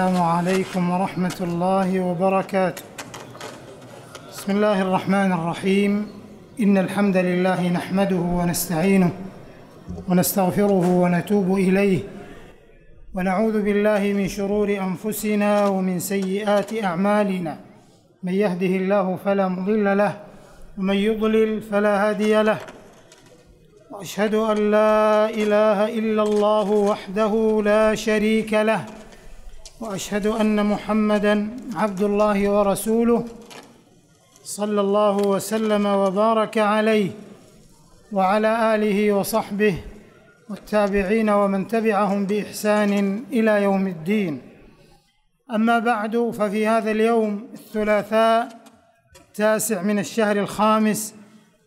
السلام عليكم ورحمة الله وبركاته بسم الله الرحمن الرحيم إن الحمد لله نحمده ونستعينه ونستغفره ونتوب إليه ونعوذ بالله من شرور أنفسنا ومن سيئات أعمالنا من يهده الله فلا مضل له ومن يضلل فلا هادي له واشهد ان لا اله الا الله وحده لا شريك له واشهد ان محمدا عبد الله ورسوله صلى الله وسلم وبارك عليه وعلى اله وصحبه والتابعين ومن تبعهم باحسان الى يوم الدين اما بعد ففي هذا اليوم الثلاثاء التاسع من الشهر الخامس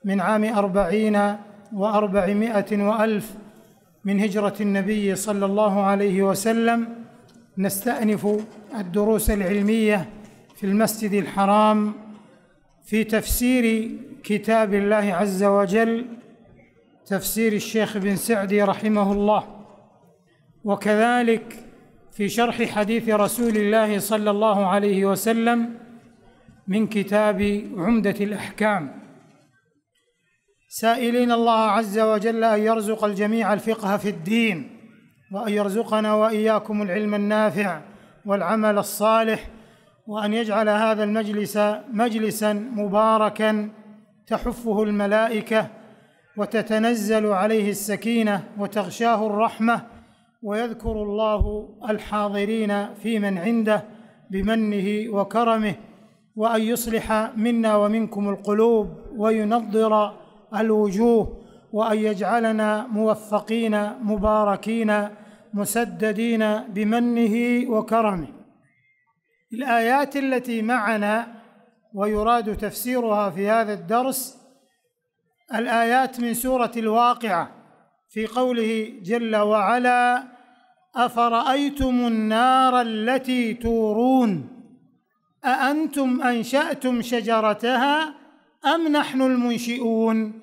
من عام أربعين وأربعمائة وألف من هجرة النبي صلى الله عليه وسلم نستأنف الدروس العلمية في المسجد الحرام في تفسير كتاب الله عز وجل تفسير الشيخ بن سعدي رحمه الله وكذلك في شرح حديث رسول الله صلى الله عليه وسلم من كتاب عمدة الأحكام سائلين الله عز وجل أن يرزق الجميع الفقه في الدين وان يرزقنا واياكم العلم النافع والعمل الصالح وان يجعل هذا المجلس مجلسا مباركا تحفه الملائكه وتتنزل عليه السكينه وتغشاه الرحمه ويذكر الله الحاضرين في من عنده بمنه وكرمه وان يصلح منا ومنكم القلوب وينظر الوجوه وان يجعلنا موفقين مباركين مسددين بمنه وكرمه الايات التي معنا ويراد تفسيرها في هذا الدرس الايات من سوره الواقعه في قوله جل وعلا افرايتم النار التي تورون اانتم انشاتم شجرتها ام نحن المنشئون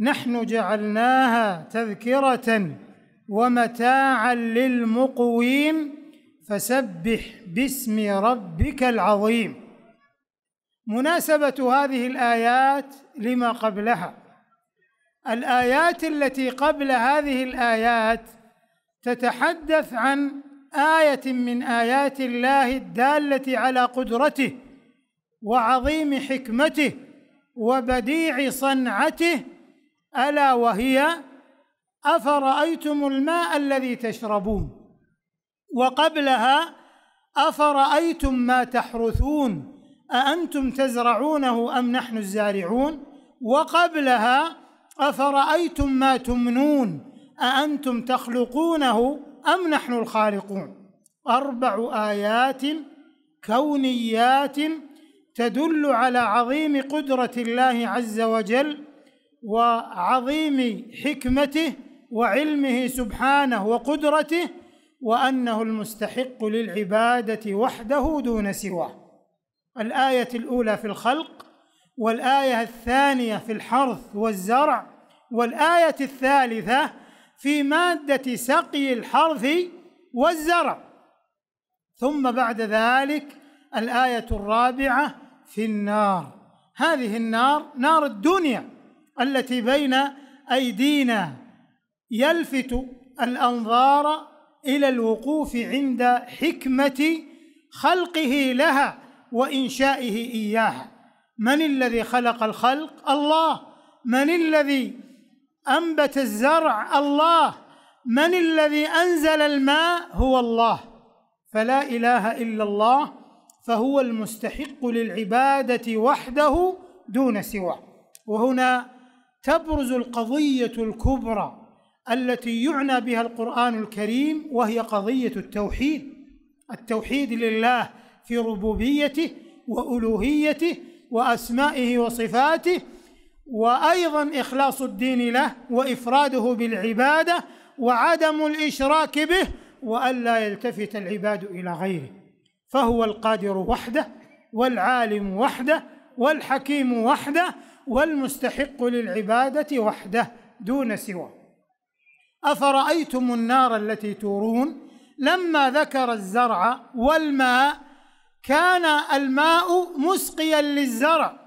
نحن جعلناها تذكره ومتاعا للمقوين فسبح باسم ربك العظيم مناسبه هذه الايات لما قبلها الايات التي قبل هذه الايات تتحدث عن ايه من ايات الله الداله على قدرته وعظيم حكمته وبديع صنعته الا وهي أفرأيتم الماء الذي تشربون وقبلها أفرأيتم ما تحرثون أأنتم تزرعونه أم نحن الزارعون وقبلها أفرأيتم ما تمنون أأنتم تخلقونه أم نحن الخالقون أربع آيات كونيات تدل على عظيم قدرة الله عز وجل وعظيم حكمته وعلمه سبحانه وقدرته وانه المستحق للعباده وحده دون سواه الايه الاولى في الخلق والايه الثانيه في الحرث والزرع والايه الثالثه في ماده سقي الحرث والزرع ثم بعد ذلك الايه الرابعه في النار هذه النار نار الدنيا التي بين ايدينا يلفت الأنظار إلى الوقوف عند حكمة خلقه لها وإنشائه إياها من الذي خلق الخلق؟ الله من الذي أنبت الزرع؟ الله من الذي أنزل الماء؟ هو الله فلا إله إلا الله فهو المستحق للعبادة وحده دون سواه وهنا تبرز القضية الكبرى التي يعنى بها القرآن الكريم وهي قضية التوحيد التوحيد لله في ربوبيته وألوهيته وأسمائه وصفاته وأيضا إخلاص الدين له وإفراده بالعبادة وعدم الإشراك به وألا يلتفت العباد إلى غيره فهو القادر وحده والعالم وحده والحكيم وحده والمستحق للعبادة وحده دون سواه أفرأيتم النار التي تورون لما ذكر الزرع والماء كان الماء مسقيا للزرع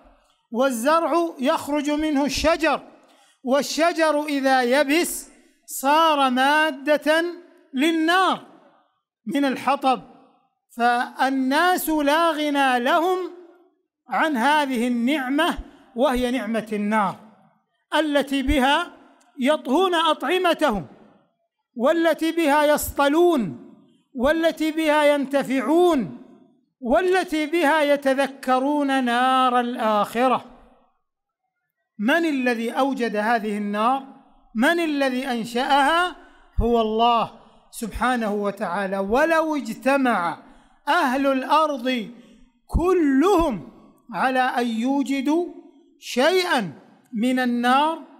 والزرع يخرج منه الشجر والشجر إذا يبس صار مادة للنار من الحطب فالناس لا غنى لهم عن هذه النعمة وهي نعمة النار التي بها يطهون اطعمتهم والتي بها يصطلون والتي بها ينتفعون والتي بها يتذكرون نار الاخره من الذي اوجد هذه النار من الذي انشاها هو الله سبحانه وتعالى ولو اجتمع اهل الارض كلهم على ان يوجدوا شيئا من النار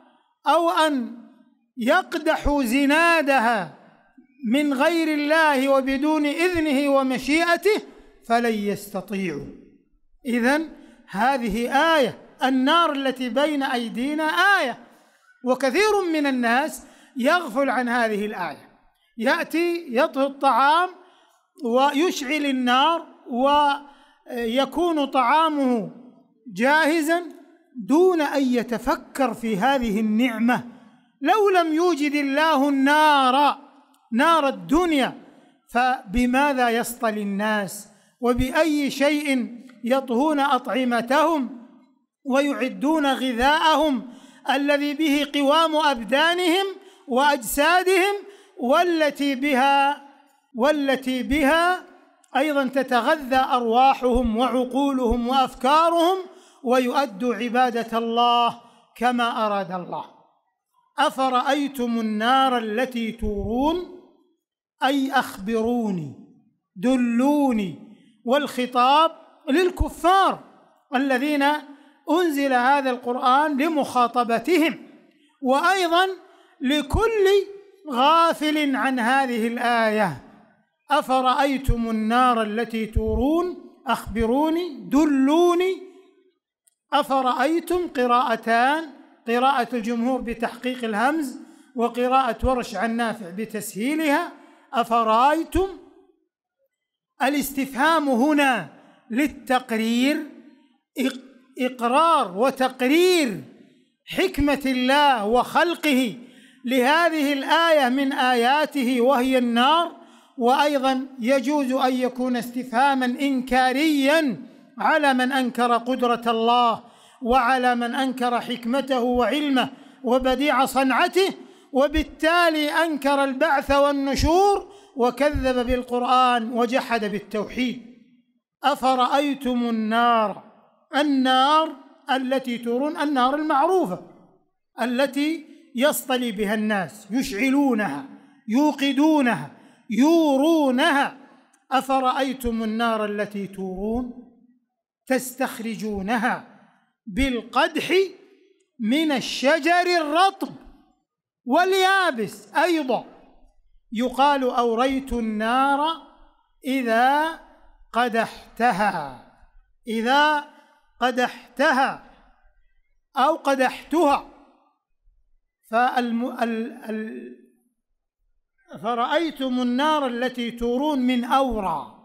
او ان يقدحوا زنادها من غير الله وبدون اذنه ومشيئته فلن يستطيعوا اذا هذه ايه النار التي بين ايدينا ايه وكثير من الناس يغفل عن هذه الايه ياتي يطهي الطعام ويشعل النار ويكون طعامه جاهزا دون ان يتفكر في هذه النعمه لو لم يوجد الله النار نار الدنيا فبماذا يصطلي الناس وباي شيء يطهون اطعمتهم ويعدون غذاءهم الذي به قوام ابدانهم واجسادهم والتي بها والتي بها ايضا تتغذى ارواحهم وعقولهم وافكارهم ويؤدوا عباده الله كما اراد الله افرايتم النار التي تورون اي اخبروني دلوني والخطاب للكفار الذين انزل هذا القران لمخاطبتهم وايضا لكل غافل عن هذه الايه افرايتم النار التي تورون اخبروني دلوني أفرأيتم قراءتان قراءة الجمهور بتحقيق الهمز وقراءة ورش عن نافع بتسهيلها أفرأيتم الاستفهام هنا للتقرير إقرار وتقرير حكمة الله وخلقه لهذه الآية من آياته وهي النار وأيضا يجوز أن يكون استفهاما إنكاريا على من انكر قدره الله وعلى من انكر حكمته وعلمه وبديع صنعته وبالتالي انكر البعث والنشور وكذب بالقران وجحد بالتوحيد افرايتم النار النار التي ترون النار المعروفه التي يصطلي بها الناس يشعلونها يوقدونها يورونها افرايتم النار التي تورون تستخرجونها بالقدح من الشجر الرطب واليابس أيضا يقال أوريت النار إذا قدحتها إذا قدحتها أو قدحتها فالم... ال... ال... فرأيتم النار التي تورون من أورى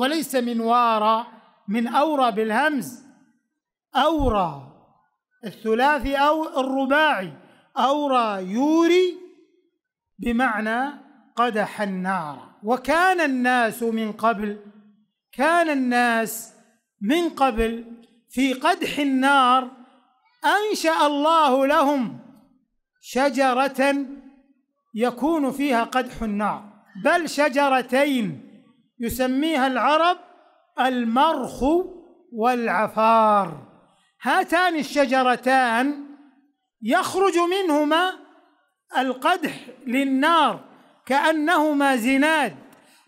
وليس من وارى من أورى بالهمز أورى الثلاثي أو الرباعي أورى يوري بمعنى قدح النار وكان الناس من قبل كان الناس من قبل في قدح النار أنشأ الله لهم شجرة يكون فيها قدح النار بل شجرتين يسميها العرب المرخ والعفار هاتان الشجرتان يخرج منهما القدح للنار كأنهما زناد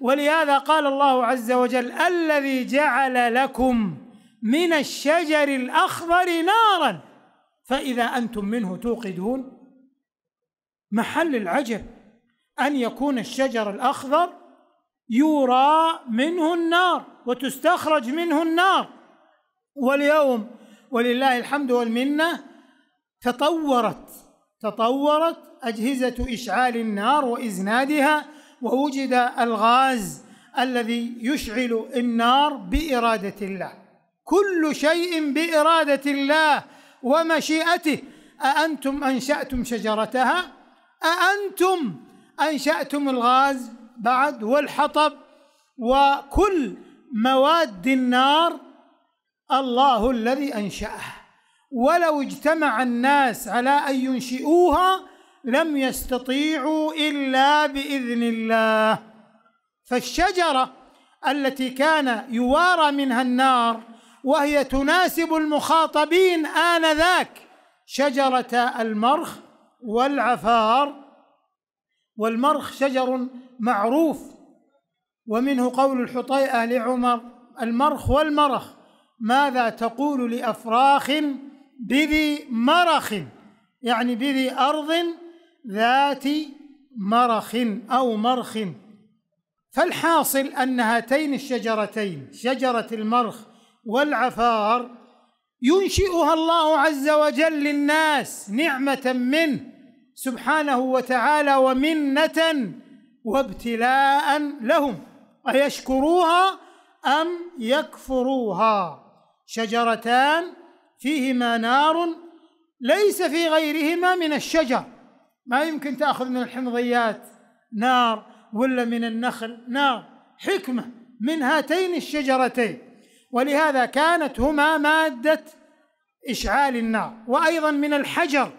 ولهذا قال الله عز وجل الذي جعل لكم من الشجر الأخضر نارا فإذا أنتم منه توقدون محل العجب أن يكون الشجر الأخضر يورى منه النار وتستخرج منه النار واليوم ولله الحمد والمنه تطورت تطورت اجهزه اشعال النار وازنادها ووجد الغاز الذي يشعل النار باراده الله كل شيء باراده الله ومشيئته أأنتم أنشأتم شجرتها أأنتم أنشأتم الغاز بعد والحطب وكل مواد النار الله الذي انشاها ولو اجتمع الناس على ان ينشئوها لم يستطيعوا الا باذن الله فالشجره التي كان يوارى منها النار وهي تناسب المخاطبين آنذاك شجرة المرخ والعفار والمرخ شجر معروف ومنه قول الحطيئة لعمر المرخ والمرخ ماذا تقول لأفراخ بذي مرخ يعني بذي أرض ذات مرخ أو مرخ فالحاصل أن هاتين الشجرتين شجرة المرخ والعفار ينشئها الله عز وجل للناس نعمة منه سبحانه وتعالى ومنة وابتلاء لهم أيشكروها أم يكفروها شجرتان فيهما نار ليس في غيرهما من الشجر ما يمكن تأخذ من الحمضيات نار ولا من النخل نار حكمة من هاتين الشجرتين ولهذا كانت هما مادة إشعال النار وأيضا من الحجر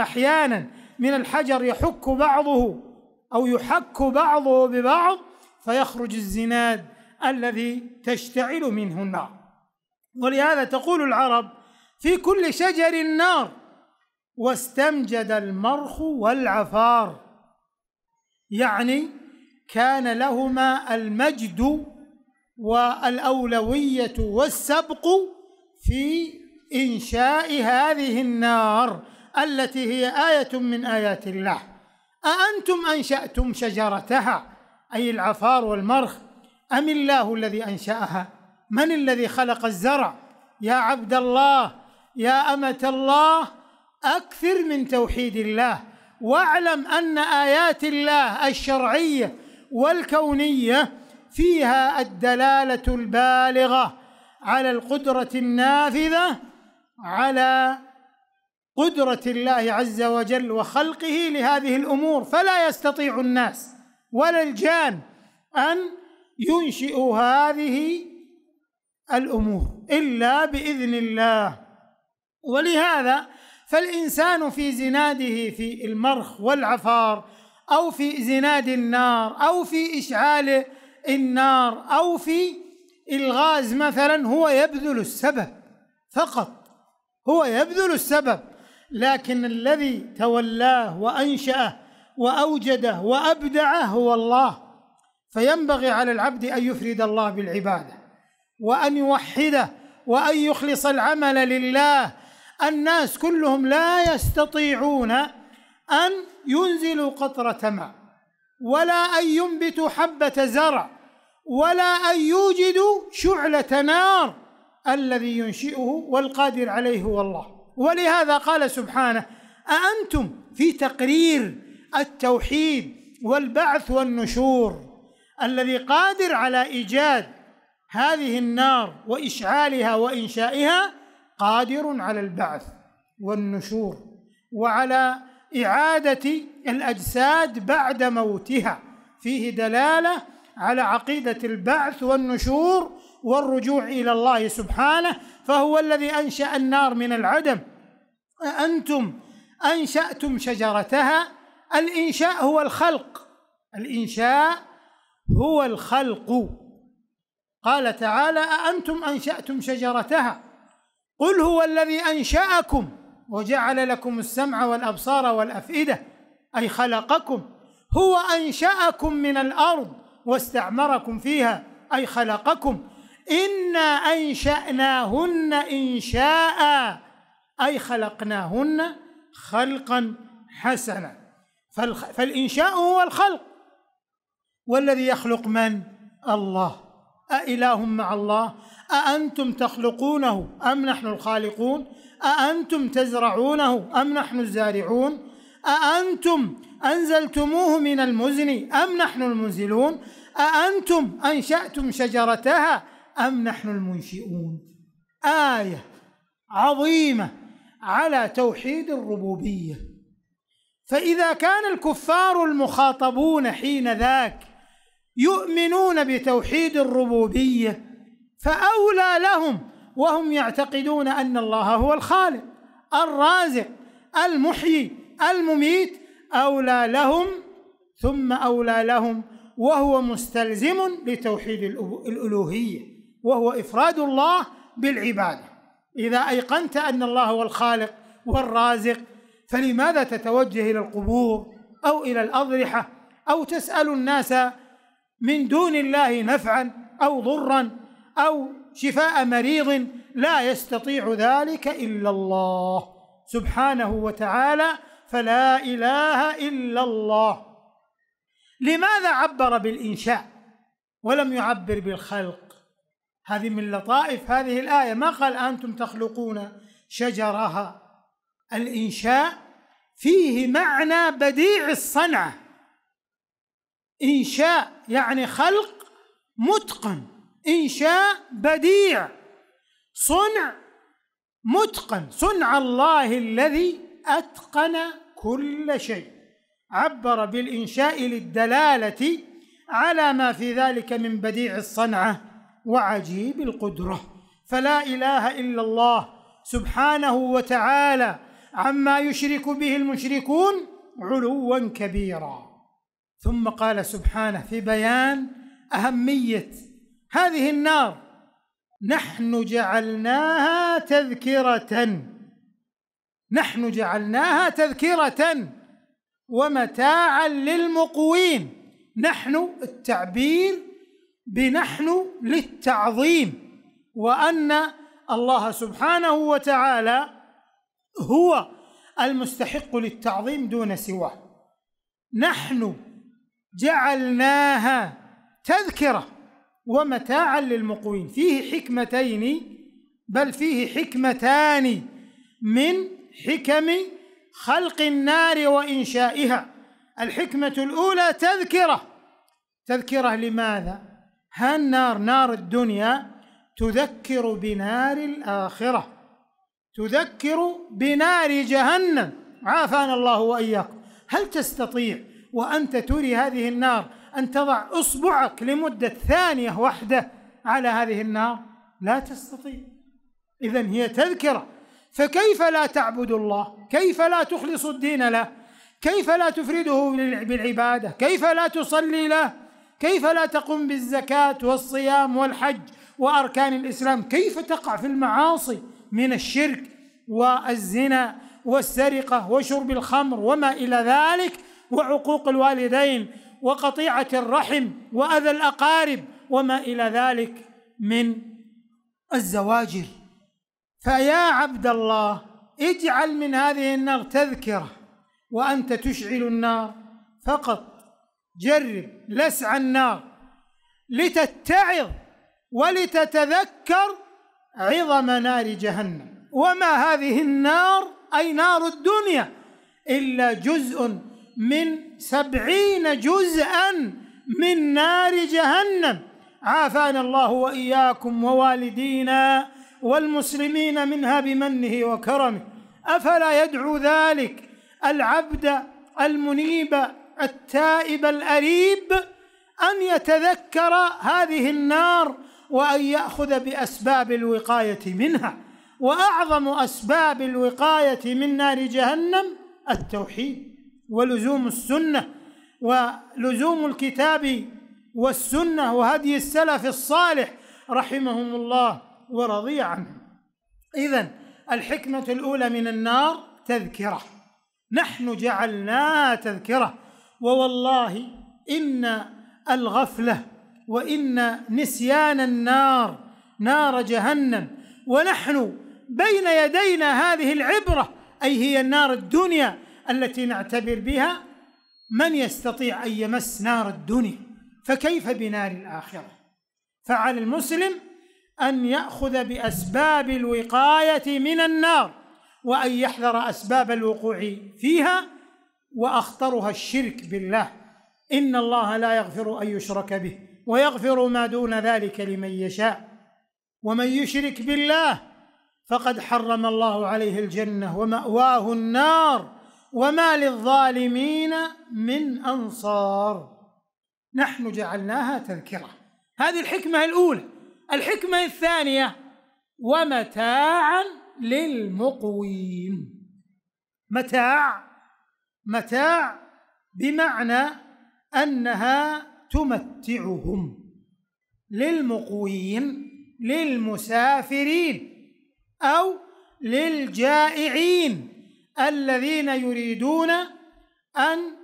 أحيانا من الحجر يحك بعضه أو يحك بعضه ببعض فيخرج الزناد الذي تشتعل منه النار ولهذا تقول العرب في كل شجر نار واستمجد المرخ والعفار يعني كان لهما المجد والأولوية والسبق في إنشاء هذه النار التي هي آية من آيات الله أأنتم أنشأتم شجرتها أي العفار والمرخ أم الله الذي أنشأها من الذي خلق الزرع يا عبد الله يا أمة الله أكثر من توحيد الله واعلم أن آيات الله الشرعية والكونية فيها الدلالة البالغة على القدرة النافذة على قدرة الله عز وجل وخلقه لهذه الأمور فلا يستطيع الناس ولا الجان أن ينشئوا هذه الأمور إلا بإذن الله ولهذا فالإنسان في زناده في المرخ والعفار أو في زناد النار أو في إشعال النار أو في الغاز مثلا هو يبذل السبب فقط هو يبذل السبب لكن الذي تولاه وانشاه واوجده وابدعه هو الله فينبغي على العبد ان يفرد الله بالعباده وان يوحده وان يخلص العمل لله الناس كلهم لا يستطيعون ان ينزلوا قطره ماء ولا ان ينبتوا حبه زرع ولا ان يوجدوا شعله نار الذي ينشئه والقادر عليه هو الله ولهذا قال سبحانه أأنتم في تقرير التوحيد والبعث والنشور الذي قادر على إيجاد هذه النار وإشعالها وإنشائها قادر على البعث والنشور وعلى إعادة الأجساد بعد موتها فيه دلالة على عقيدة البعث والنشور والرجوع الى الله سبحانه فهو الذي انشا النار من العدم انتم انشاتم شجرتها الانشاء هو الخلق الانشاء هو الخلق قال تعالى اانتم انشاتم شجرتها قل هو الذي انشاكم وجعل لكم السمع والابصار والافئده اي خلقكم هو انشاكم من الارض واستعمركم فيها اي خلقكم إنا أنشأناهن إنشاء أي خلقناهن خلقا حسنا فالإنشاء هو الخلق والذي يخلق من؟ الله أإله مع الله أأنتم تخلقونه أم نحن الخالقون أأنتم تزرعونه أم نحن الزارعون أأنتم أنزلتموه من المزن أم نحن المنزلون أأنتم أنشأتم شجرتها أم نحن المنشئون آية عظيمة على توحيد الربوبية فإذا كان الكفار المخاطبون حين ذاك يؤمنون بتوحيد الربوبية فأولى لهم وهم يعتقدون أن الله هو الخالق الرازق المحيي المميت أولى لهم ثم أولى لهم وهو مستلزم لتوحيد الألوهيه وهو إفراد الله بالعبادة إذا أيقنت أن الله هو الخالق والرازق فلماذا تتوجه إلى القبور أو إلى الأضرحة أو تسأل الناس من دون الله نفعا أو ضرا أو شفاء مريض لا يستطيع ذلك إلا الله سبحانه وتعالى فلا إله إلا الله لماذا عبر بالإنشاء ولم يعبر بالخلق هذه من لطائف هذه الآية ما قال أنتم تخلقون شجرها الإنشاء فيه معنى بديع الصنعة إنشاء يعني خلق متقن إنشاء بديع صنع متقن صنع الله الذي أتقن كل شيء عبر بالإنشاء للدلالة على ما في ذلك من بديع الصنعه وعجيب القدره فلا اله الا الله سبحانه وتعالى عما يشرك به المشركون علوا كبيرا ثم قال سبحانه في بيان اهميه هذه النار نحن جعلناها تذكره نحن جعلناها تذكره ومتاعا للمقوين نحن التعبير بنحن للتعظيم وأن الله سبحانه وتعالى هو المستحق للتعظيم دون سواه نحن جعلناها تذكره ومتاعا للمقوين فيه حكمتين بل فيه حكمتان من حكم خلق النار وانشائها الحكمه الاولى تذكره تذكره لماذا ها النار نار الدنيا تذكر بنار الآخرة تذكر بنار جهنم عافانا الله وإياكم هل تستطيع وأنت تري هذه النار أن تضع إصبعك لمدة ثانية واحدة على هذه النار لا تستطيع إذا هي تذكرة فكيف لا تعبد الله كيف لا تخلص الدين له كيف لا تفرده بالعبادة كيف لا تصلي له كيف لا تقوم بالزكاة والصيام والحج وأركان الإسلام كيف تقع في المعاصي من الشرك والزنا والسرقة وشرب الخمر وما إلى ذلك وعقوق الوالدين وقطيعة الرحم وأذى الأقارب وما إلى ذلك من الزواجر فيا عبد الله اجعل من هذه النار تذكرة وأنت تشعل النار فقط جرب لسع النار لتتعظ ولتتذكر عظم نار جهنم وما هذه النار أي نار الدنيا إلا جزء من سبعين جزءا من نار جهنم عافانا الله وإياكم ووالدينا والمسلمين منها بمنه وكرمه أفلا يدعو ذلك العبد المنيب التائب الأريب أن يتذكر هذه النار وأن يأخذ بأسباب الوقاية منها وأعظم أسباب الوقاية من نار جهنم التوحيد ولزوم السنة ولزوم الكتاب والسنة وهدي السلف الصالح رحمهم الله ورضي عنهم إذا الحكمة الأولى من النار تذكرة نحن جعلناها تذكرة ووالله إن الغفلة وإن نسيان النار نار جهنم ونحن بين يدينا هذه العبرة أي هي النار الدنيا التي نعتبر بها من يستطيع أن يمس نار الدنيا فكيف بنار الآخرة فعلى المسلم أن يأخذ بأسباب الوقاية من النار وأن يحذر أسباب الوقوع فيها واخطرها الشرك بالله ان الله لا يغفر ان يشرك به ويغفر ما دون ذلك لمن يشاء ومن يشرك بالله فقد حرم الله عليه الجنه وماواه النار وما للظالمين من انصار نحن جعلناها تذكره هذه الحكمه الاولى الحكمه الثانيه ومتاعا للمقوين متاع متاع بمعنى انها تمتعهم للمقوين للمسافرين او للجائعين الذين يريدون ان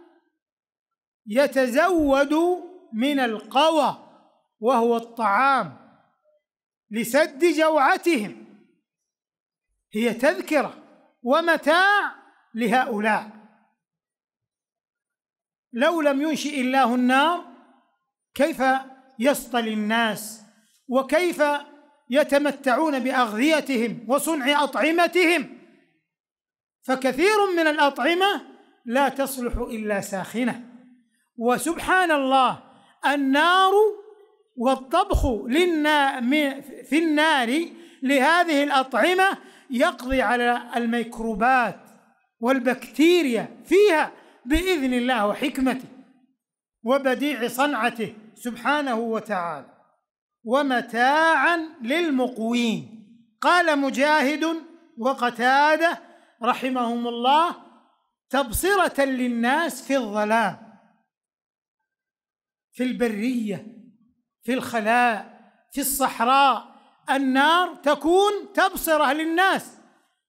يتزودوا من القوى وهو الطعام لسد جوعتهم هي تذكره ومتاع لهؤلاء لو لم ينشئ الله النار كيف يصطلي الناس وكيف يتمتعون باغذيتهم وصنع اطعمتهم فكثير من الاطعمه لا تصلح الا ساخنه وسبحان الله النار والطبخ للنا في النار لهذه الاطعمه يقضي على الميكروبات والبكتيريا فيها باذن الله وحكمته وبديع صنعته سبحانه وتعالى ومتاعا للمقوين قال مجاهد وقتاده رحمهم الله تبصره للناس في الظلام في البريه في الخلاء في الصحراء النار تكون تبصره للناس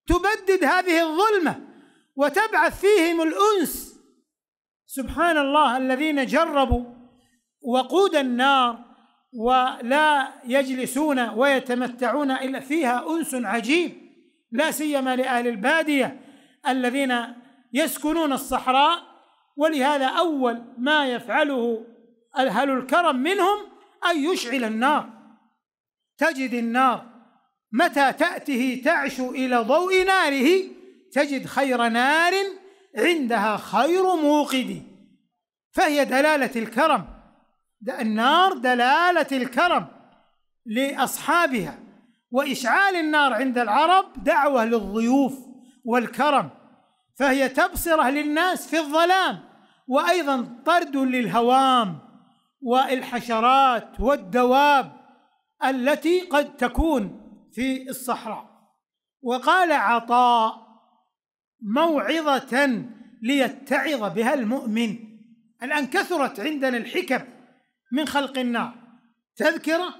تبدد هذه الظلمه وتبعث فيهم الانس سبحان الله الذين جربوا وقود النار ولا يجلسون ويتمتعون الا فيها انس عجيب لا سيما لاهل الباديه الذين يسكنون الصحراء ولهذا اول ما يفعله اهل الكرم منهم ان يشعل النار تجد النار متى تاته تعش الى ضوء ناره تجد خير نار عندها خير موقد فهي دلالة الكرم النار دلالة الكرم لأصحابها وإشعال النار عند العرب دعوة للضيوف والكرم فهي تبصرة للناس في الظلام وأيضا طرد للهوام والحشرات والدواب التي قد تكون في الصحراء وقال عطاء موعظة ليتعظ بها المؤمن الآن كثرت عندنا الحكم من خلق النار تذكرة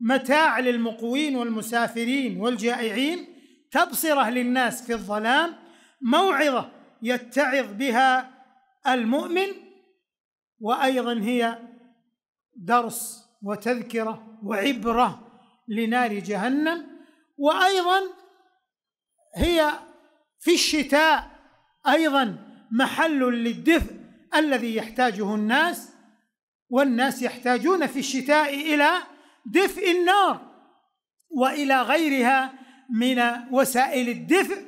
متاع للمقوين والمسافرين والجائعين تبصرة للناس في الظلام موعظة يتعظ بها المؤمن وأيضا هي درس وتذكرة وعبرة لنار جهنم وأيضا هي في الشتاء ايضا محل للدفء الذي يحتاجه الناس والناس يحتاجون في الشتاء الى دفء النار والى غيرها من وسائل الدفء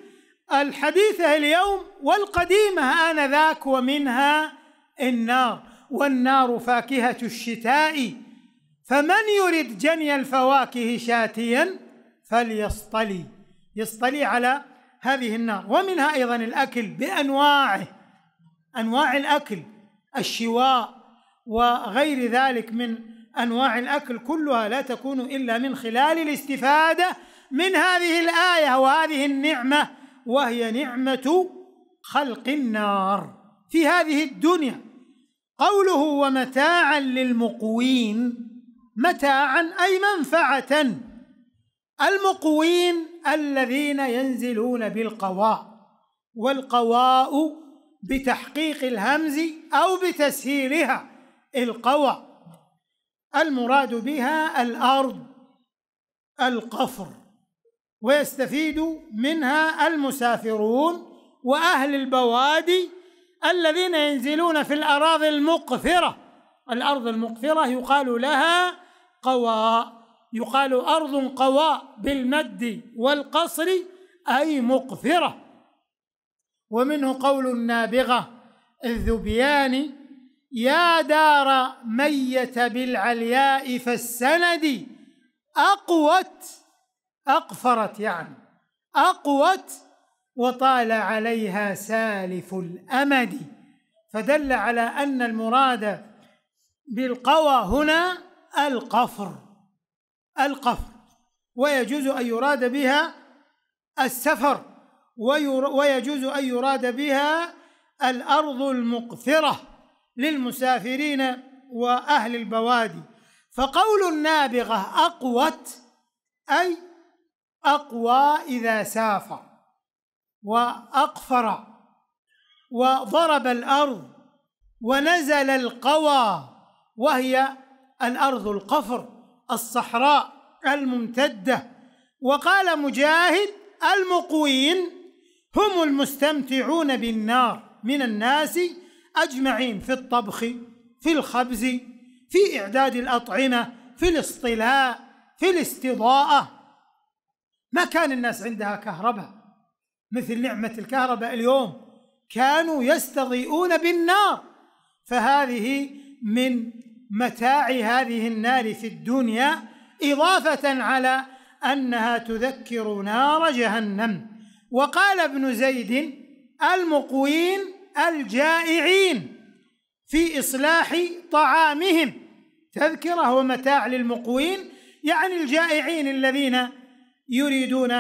الحديثه اليوم والقديمه انذاك ومنها النار والنار فاكهه الشتاء فمن يرد جني الفواكه شاتيا فليصطلي يصطلي على هذه النار ومنها أيضا الأكل بأنواعه أنواع الأكل الشواء وغير ذلك من أنواع الأكل كلها لا تكون إلا من خلال الاستفادة من هذه الآية وهذه النعمة وهي نعمة خلق النار في هذه الدنيا قوله ومتاعا للمقوين متاعا أي منفعة المقوين الذين ينزلون بالقواء والقواء بتحقيق الهمز أو بتسهيلها القوى المراد بها الأرض القفر ويستفيد منها المسافرون وأهل البوادي الذين ينزلون في الأراضي المقفرة الأرض المقفرة يقال لها قواء يقال أرض قواء بالمد والقصر أي مقفرة ومنه قول النابغة الذبياني يا دار ميت بالعلياء فالسند أقوت أقفرت يعني أقوت وطال عليها سالف الأمد فدل على أن المراد بالقوى هنا القفر القفر ويجوز أن يراد بها السفر ويجوز أن يراد بها الأرض المقفرة للمسافرين وأهل البوادي فقول النابغة أقوت أي أقوى إذا سافر وأقفر وضرب الأرض ونزل القوى وهي الأرض القفر الصحراء الممتده وقال مجاهد المقوين هم المستمتعون بالنار من الناس اجمعين في الطبخ في الخبز في اعداد الاطعمه في الاصطلاء في الاستضاءه ما كان الناس عندها كهرباء مثل نعمه الكهرباء اليوم كانوا يستضيئون بالنار فهذه من متاع هذه النار في الدنيا إضافة على أنها تذكر نار جهنم وقال ابن زيد المقوين الجائعين في إصلاح طعامهم تذكرة ومتاع للمقوين يعني الجائعين الذين يريدون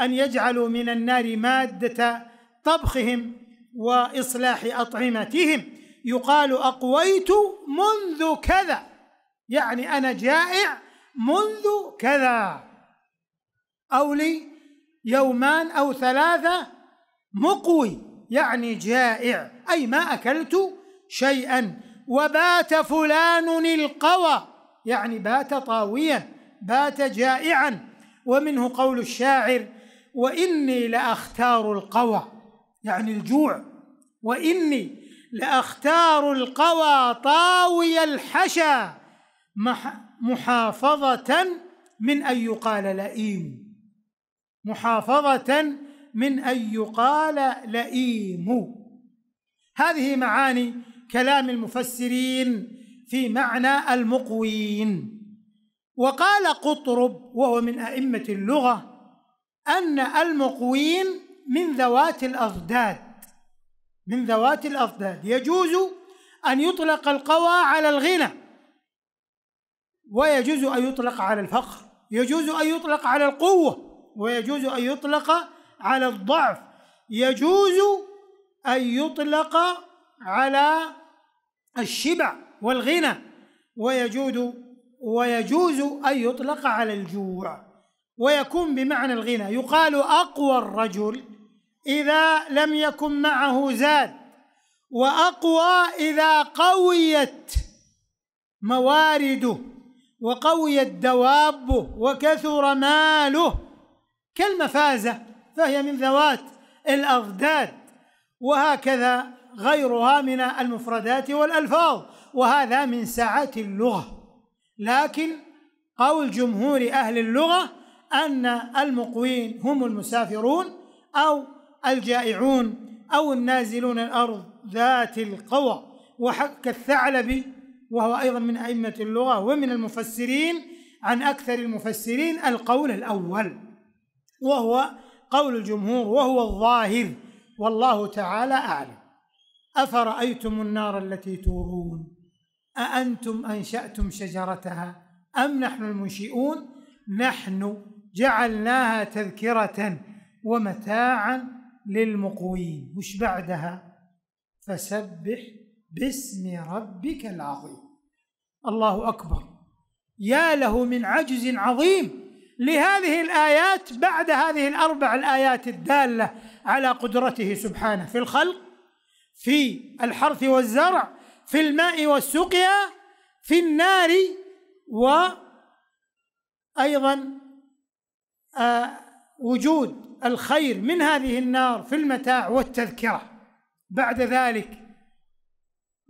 أن يجعلوا من النار مادة طبخهم وإصلاح أطعمتهم يقال أقويت منذ كذا يعني أنا جائع منذ كذا أو لي يومان أو ثلاثة مقوي يعني جائع أي ما أكلت شيئا وبات فلان القوى يعني بات طاويا بات جائعا ومنه قول الشاعر وإني لأختار القوى يعني الجوع وإني لأختار القوى طاوي الحشا محافظة من أن يقال لئيم محافظة من أن يقال لئيم هذه معاني كلام المفسرين في معنى المقوين وقال قطرب وهو من أئمة اللغة أن المقوين من ذوات الأضداد من ذوات الأضداد يجوز أن يطلق القوى على الغنى ويجوز أن يطلق على الفقر يجوز أن يطلق على القوة ويجوز أن يطلق على الضعف يجوز أن يطلق على الشبع والغنى ويجوز ويجوز أن يطلق على الجوع ويكون بمعنى الغنى يقال أقوى الرجل إذا لم يكن معه زاد وأقوى إذا قويت موارده وقويت دوابه وكثر ماله كالمفازة فهي من ذوات الأضداد وهكذا غيرها من المفردات والألفاظ وهذا من سعة اللغة لكن قول جمهور أهل اللغة أن المقوين هم المسافرون أو الجائعون أو النازلون الأرض ذات القوى الثعلب وهو أيضا من أئمة اللغة ومن المفسرين عن أكثر المفسرين القول الأول وهو قول الجمهور وهو الظاهر والله تعالى أعلم أفرأيتم النار التي تورون أأنتم أنشأتم شجرتها أم نحن المنشئون نحن جعلناها تذكرة ومتاعا للمقوين وش بعدها فسبح باسم ربك العظيم الله أكبر يا له من عجز عظيم لهذه الآيات بعد هذه الأربع الآيات الدالة على قدرته سبحانه في الخلق في الحرث والزرع في الماء والسقيا في النار وأيضا آه، وجود الخير من هذه النار في المتاع والتذكرة بعد ذلك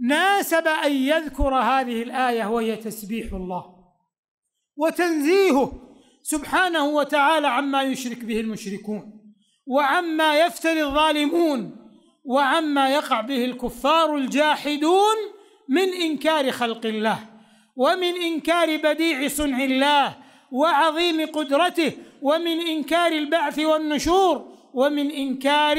ناسب أن يذكر هذه الآية وهي تسبيح الله وتنزيهه سبحانه وتعالى عما يشرك به المشركون وعما يفتري الظالمون وعما يقع به الكفار الجاحدون من انكار خلق الله ومن انكار بديع صنع الله وعظيم قدرته ومن انكار البعث والنشور ومن انكار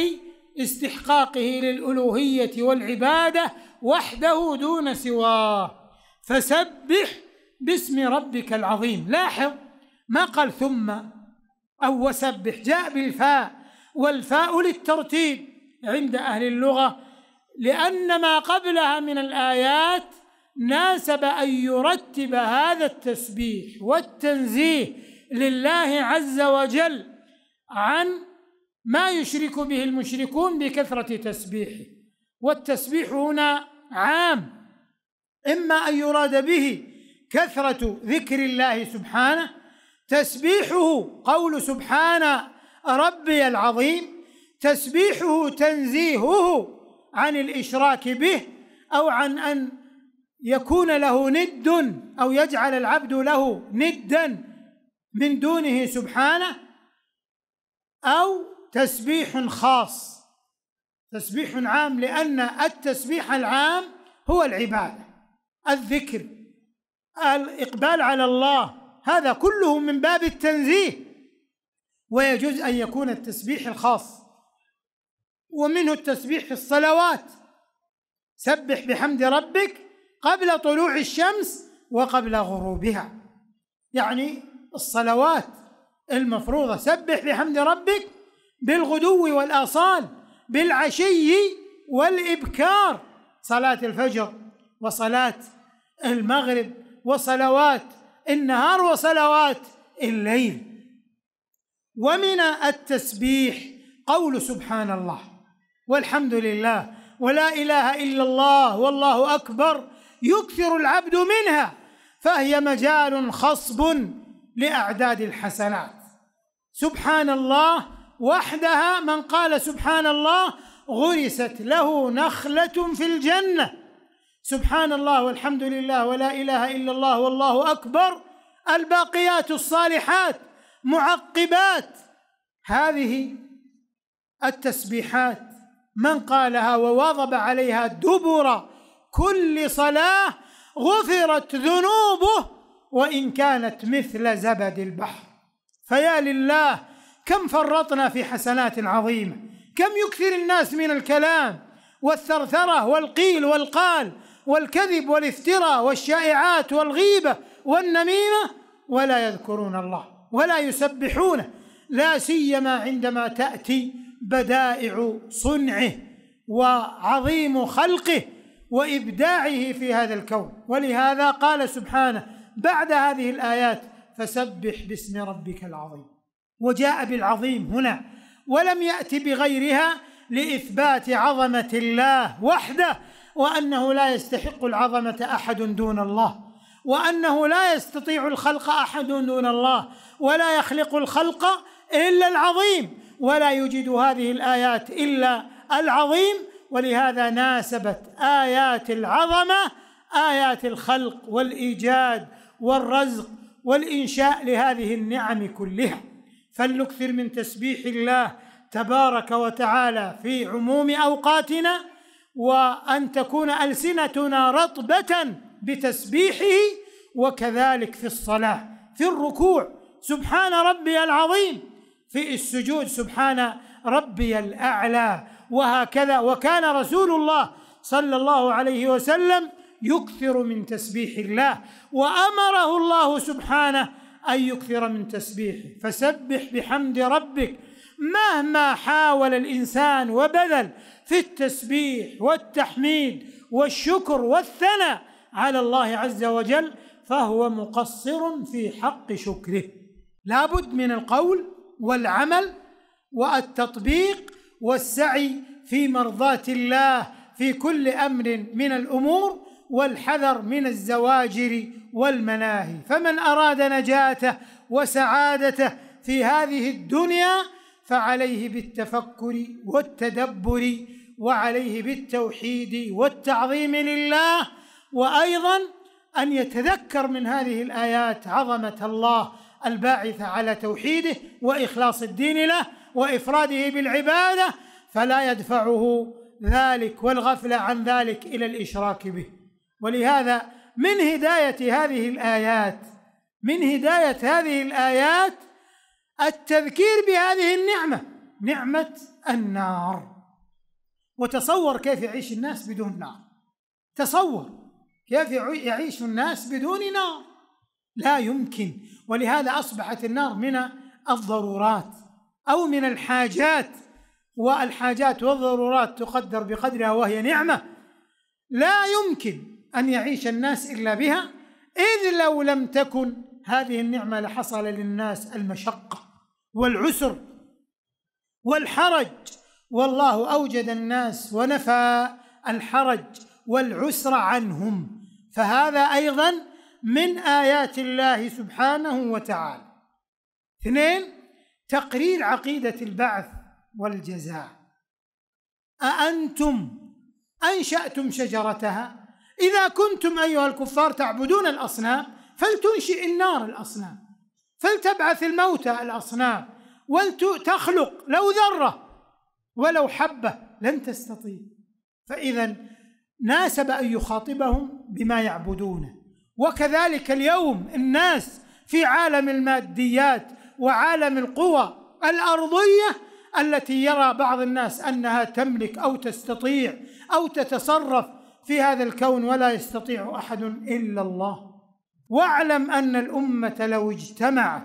استحقاقه للالوهيه والعباده وحده دون سواه فسبح باسم ربك العظيم لاحظ ما قال ثم او وسبح جاء بالفاء والفاء للترتيب عند اهل اللغه لان ما قبلها من الايات ناسب أن يرتب هذا التسبيح والتنزيه لله عز وجل عن ما يشرك به المشركون بكثرة تسبيحه والتسبيح هنا عام إما أن يراد به كثرة ذكر الله سبحانه تسبيحه قول سبحان ربي العظيم تسبيحه تنزيهه عن الإشراك به أو عن أن يكون له ند أو يجعل العبد له ندا من دونه سبحانه أو تسبيح خاص تسبيح عام لأن التسبيح العام هو العبادة الذكر الإقبال على الله هذا كله من باب التنزيه ويجوز أن يكون التسبيح الخاص ومنه التسبيح في الصلوات سبح بحمد ربك قبل طلوع الشمس وقبل غروبها يعني الصلوات المفروضة سبح بحمد ربك بالغدو والآصال بالعشي والإبكار صلاة الفجر وصلاة المغرب وصلوات النهار وصلوات الليل ومن التسبيح قول سبحان الله والحمد لله ولا اله الا الله والله اكبر يكثر العبد منها فهي مجال خصب لاعداد الحسنات سبحان الله وحدها من قال سبحان الله غرست له نخله في الجنه سبحان الله والحمد لله ولا اله الا الله والله اكبر الباقيات الصالحات معقبات هذه التسبيحات من قالها وواظب عليها دبر كل صلاه غفرت ذنوبه وان كانت مثل زبد البحر فيا لله كم فرطنا في حسنات عظيمه كم يكثر الناس من الكلام والثرثره والقيل والقال والكذب والافتراء والشائعات والغيبه والنميمه ولا يذكرون الله ولا يسبحونه لا سيما عندما تاتي بدائع صنعه وعظيم خلقه وابداعه في هذا الكون ولهذا قال سبحانه بعد هذه الايات فسبح باسم ربك العظيم وجاء بالعظيم هنا ولم يات بغيرها لاثبات عظمه الله وحده وانه لا يستحق العظمه احد دون الله وانه لا يستطيع الخلق احد دون الله ولا يخلق الخلق الا العظيم ولا يوجد هذه الايات الا العظيم ولهذا ناسبت ايات العظمه ايات الخلق والايجاد والرزق والانشاء لهذه النعم كلها فلنكثر من تسبيح الله تبارك وتعالى في عموم اوقاتنا وان تكون السنتنا رطبه بتسبيحه وكذلك في الصلاه في الركوع سبحان ربي العظيم في السجود سبحان ربي الاعلى وهكذا وكان رسول الله صلى الله عليه وسلم يكثر من تسبيح الله وامره الله سبحانه ان يكثر من تسبيحه فسبح بحمد ربك مهما حاول الانسان وبذل في التسبيح والتحميد والشكر والثناء على الله عز وجل فهو مقصر في حق شكره لابد من القول والعمل والتطبيق والسعي في مرضاه الله في كل امر من الامور والحذر من الزواجر والمناهي فمن اراد نجاته وسعادته في هذه الدنيا فعليه بالتفكر والتدبر وعليه بالتوحيد والتعظيم لله وايضا ان يتذكر من هذه الايات عظمه الله الباعثه على توحيده واخلاص الدين له وافراده بالعباده فلا يدفعه ذلك والغفله عن ذلك الى الاشراك به ولهذا من هدايه هذه الايات من هدايه هذه الايات التذكير بهذه النعمه نعمه النار وتصور كيف يعيش الناس بدون نار تصور كيف يعيش الناس بدون نار لا يمكن ولهذا اصبحت النار من الضرورات أو من الحاجات والحاجات والضرورات تقدر بقدرها وهي نعمة لا يمكن أن يعيش الناس إلا بها إذ لو لم تكن هذه النعمة لحصل للناس المشقة والعسر والحرج والله أوجد الناس ونفى الحرج والعسر عنهم فهذا أيضا من آيات الله سبحانه وتعالى اثنين تقرير عقيدة البعث والجزاء أأنتم أنشأتم شجرتها إذا كنتم أيها الكفار تعبدون الأصنام فلتنشئ النار الأصنام فلتبعث الموتى الأصنام ولتخلق لو ذرة ولو حبة لن تستطيع فإذا ناسب أن يخاطبهم بما يعبدونه وكذلك اليوم الناس في عالم الماديات وعالم القوى الارضيه التي يرى بعض الناس انها تملك او تستطيع او تتصرف في هذا الكون ولا يستطيع احد الا الله واعلم ان الامه لو اجتمعت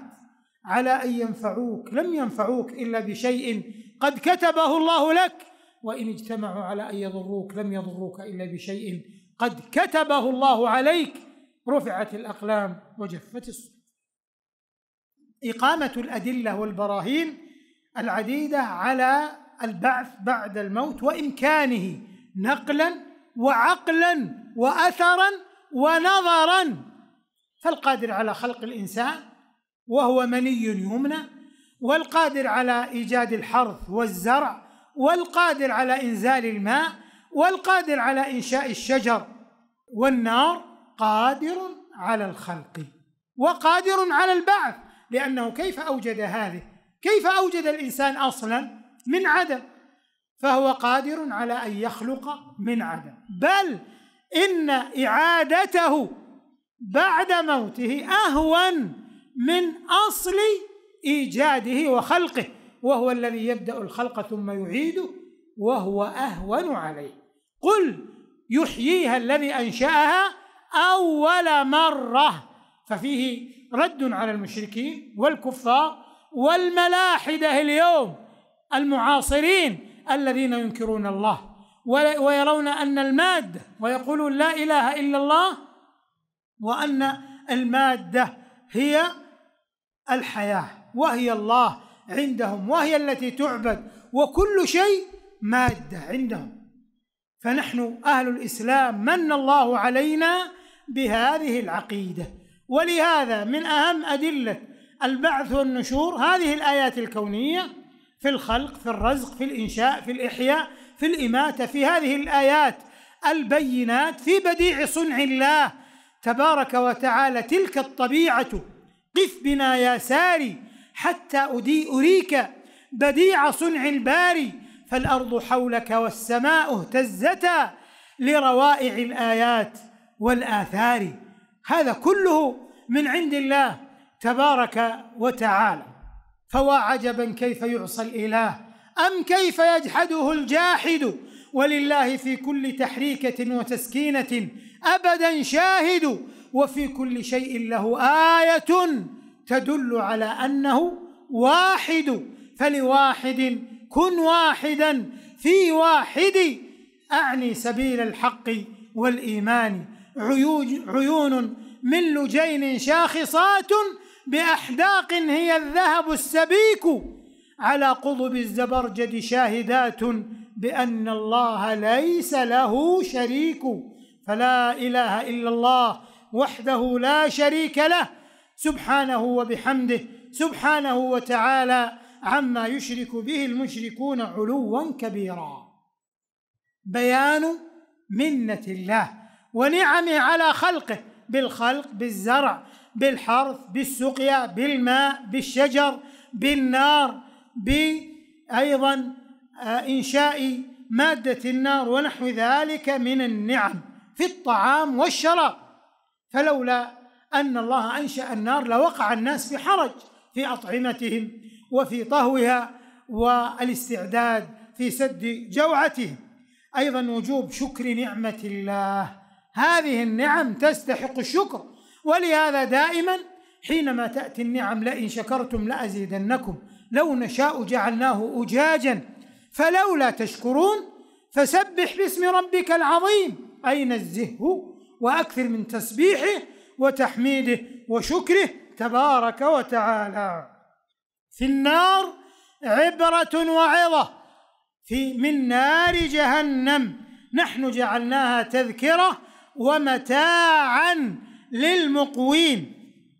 على ان ينفعوك لم ينفعوك الا بشيء قد كتبه الله لك وان اجتمعوا على ان يضروك لم يضروك الا بشيء قد كتبه الله عليك رفعت الاقلام وجفت الصحف إقامة الأدلة والبراهين العديدة على البعث بعد الموت وإمكانه نقلا وعقلا وأثرا ونظرا فالقادر على خلق الإنسان وهو مني يمنى والقادر على إيجاد الحرث والزرع والقادر على إنزال الماء والقادر على إنشاء الشجر والنار قادر على الخلق وقادر على البعث لأنه كيف أوجد هذه كيف أوجد الإنسان أصلا من عدم فهو قادر على أن يخلق من عدم بل إن إعادته بعد موته أهون من أصل إيجاده وخلقه وهو الذي يبدأ الخلق ثم يعيده وهو أهون عليه قل يحييها الذي أنشأها أول مرة ففيه رد على المشركين والكفار والملاحدة اليوم المعاصرين الذين ينكرون الله ويرون أن المادة ويقولون لا إله إلا الله وأن المادة هي الحياة وهي الله عندهم وهي التي تعبد وكل شيء مادة عندهم فنحن أهل الإسلام من الله علينا بهذه العقيده ولهذا من أهم أدلة البعث والنشور هذه الآيات الكونية في الخلق في الرزق في الإنشاء في الإحياء في الإماتة في هذه الآيات البينات في بديع صنع الله تبارك وتعالى تلك الطبيعة قف بنا يا ساري حتى أدي أريك بديع صنع الباري فالأرض حولك والسماء اهتزتا لروائع الآيات والآثار هذا كله من عند الله تبارك وتعالى فوا عجبا كيف يعصى الاله ام كيف يجحده الجاحد ولله في كل تحريكه وتسكينه ابدا شاهد وفي كل شيء له ايه تدل على انه واحد فلواحد كن واحدا في واحد اعني سبيل الحق والايمان عيون من لجين شاخصات بأحداق هي الذهب السبيك على قضب الزبرجد شاهدات بأن الله ليس له شريك فلا إله إلا الله وحده لا شريك له سبحانه وبحمده سبحانه وتعالى عما يشرك به المشركون علوا كبيرا بيان منة الله ونعمه على خلقه بالخلق بالزرع بالحرث بالسقيا بالماء بالشجر بالنار بأيضا آه، إنشاء مادة النار ونحو ذلك من النعم في الطعام والشراب فلولا أن الله أنشأ النار لوقع الناس في حرج في أطعمتهم وفي طهوها والاستعداد في سد جوعتهم أيضا وجوب شكر نعمة الله هذه النعم تستحق الشكر ولهذا دائما حينما تأتي النعم لئن شكرتم لأزيدنكم لو نشاء جعلناه أجاجا فلولا تشكرون فسبح باسم ربك العظيم أي نزهه وأكثر من تسبيحه وتحميده وشكره تبارك وتعالى في النار عبرة وعظة في من نار جهنم نحن جعلناها تذكره ومتاعا للمقوين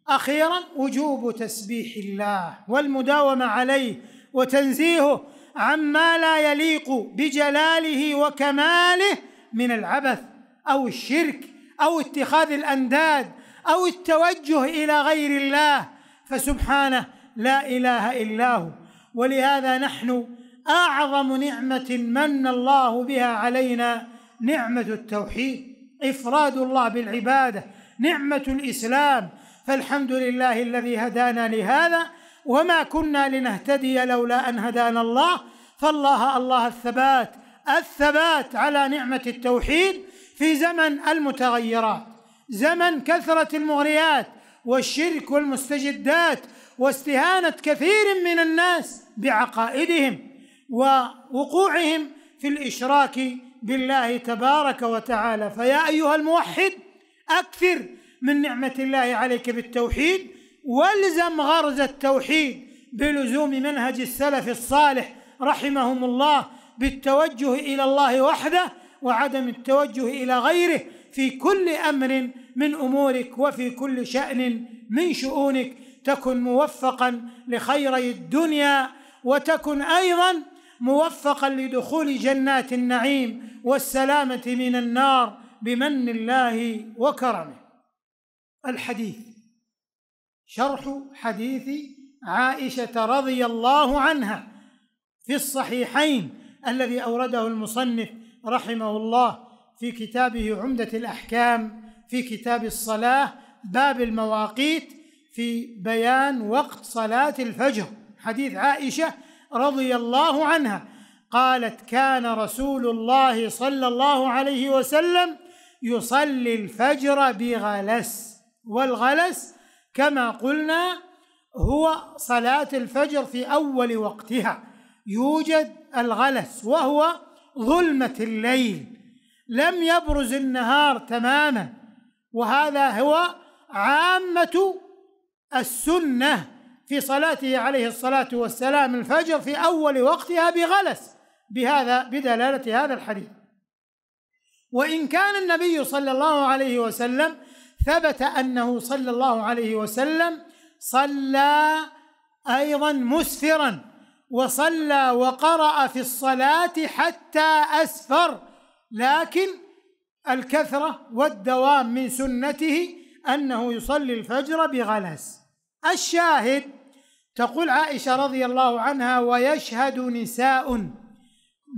اخيرا وجوب تسبيح الله والمداومه عليه وتنزيهه عما لا يليق بجلاله وكماله من العبث او الشرك او اتخاذ الانداد او التوجه الى غير الله فسبحانه لا اله الا هو ولهذا نحن اعظم نعمه من الله بها علينا نعمه التوحيد إفراد الله بالعبادة نعمة الإسلام فالحمد لله الذي هدانا لهذا وما كنا لنهتدي لولا أن هدانا الله فالله الله الثبات الثبات على نعمة التوحيد في زمن المتغيرات زمن كثرة المغريات والشرك والمستجدات واستهانة كثير من الناس بعقائدهم ووقوعهم في الإشراك بالله تبارك وتعالى فيا ايها الموحد اكثر من نعمه الله عليك بالتوحيد والزم غرز التوحيد بلزوم منهج السلف الصالح رحمهم الله بالتوجه الى الله وحده وعدم التوجه الى غيره في كل امر من امورك وفي كل شان من شؤونك تكن موفقا لخيري الدنيا وتكن ايضا موفقا لدخول جنات النعيم والسلامه من النار بمن الله وكرمه الحديث شرح حديث عائشه رضي الله عنها في الصحيحين الذي اورده المصنف رحمه الله في كتابه عمده الاحكام في كتاب الصلاه باب المواقيت في بيان وقت صلاه الفجر حديث عائشه رضي الله عنها قالت كان رسول الله صلى الله عليه وسلم يصلي الفجر بغلس والغلس كما قلنا هو صلاة الفجر في أول وقتها يوجد الغلس وهو ظلمة الليل لم يبرز النهار تماما وهذا هو عامة السنة في صلاته عليه الصلاة والسلام الفجر في أول وقتها بغلس بهذا بدلالة هذا الحديث وإن كان النبي صلى الله عليه وسلم ثبت أنه صلى الله عليه وسلم صلى أيضا مسفرا وصلى وقرأ في الصلاة حتى أسفر لكن الكثرة والدوام من سنته أنه يصلي الفجر بغلس الشاهد تقول عائشه رضي الله عنها ويشهد نساء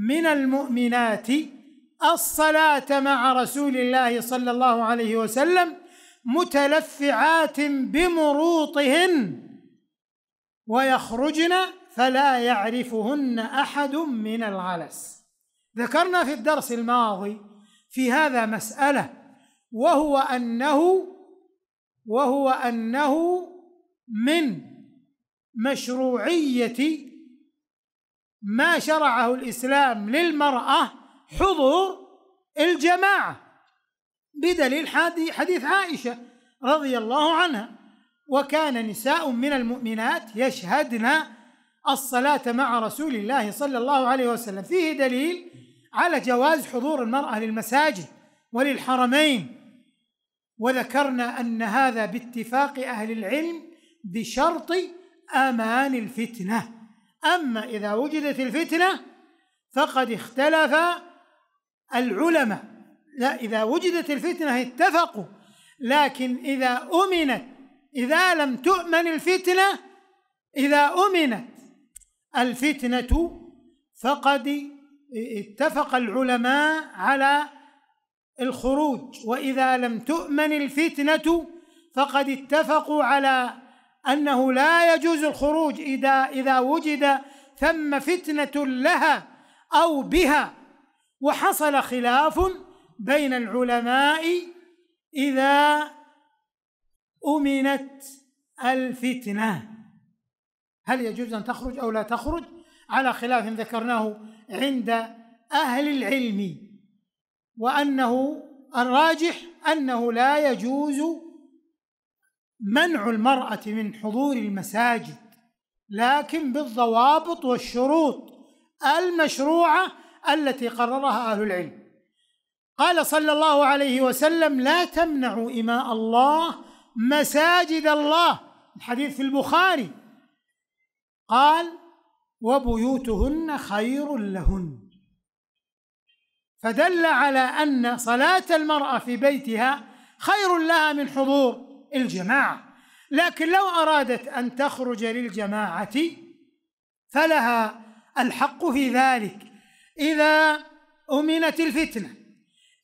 من المؤمنات الصلاه مع رسول الله صلى الله عليه وسلم متلفعات بمروطهن ويخرجن فلا يعرفهن احد من العلس ذكرنا في الدرس الماضي في هذا مساله وهو انه وهو انه من مشروعيه ما شرعه الاسلام للمراه حضور الجماعه بدليل حديث عائشه رضي الله عنها وكان نساء من المؤمنات يشهدن الصلاه مع رسول الله صلى الله عليه وسلم فيه دليل على جواز حضور المراه للمساجد وللحرمين وذكرنا ان هذا باتفاق اهل العلم بشرط أمان الفتنة أما إذا وجدت الفتنة فقد اختلف العلماء لا إذا وجدت الفتنة اتفقوا لكن إذا أمنت إذا لم تؤمن الفتنة إذا أمنت الفتنة فقد اتفق العلماء على الخروج وإذا لم تؤمن الفتنة فقد اتفقوا على أنه لا يجوز الخروج إذا إذا وجد ثم فتنة لها أو بها وحصل خلاف بين العلماء إذا أمنت الفتنة هل يجوز أن تخرج أو لا تخرج على خلاف ذكرناه عند أهل العلم وأنه الراجح أنه لا يجوز منع المرأة من حضور المساجد لكن بالضوابط والشروط المشروعة التي قررها أهل العلم قال صلى الله عليه وسلم لا تمنعوا إماء الله مساجد الله الحديث في البخاري قال وبيوتهن خير لهن فدل على أن صلاة المرأة في بيتها خير لها من حضور الجماعة لكن لو أرادت أن تخرج للجماعة فلها الحق في ذلك إذا أمنت الفتنة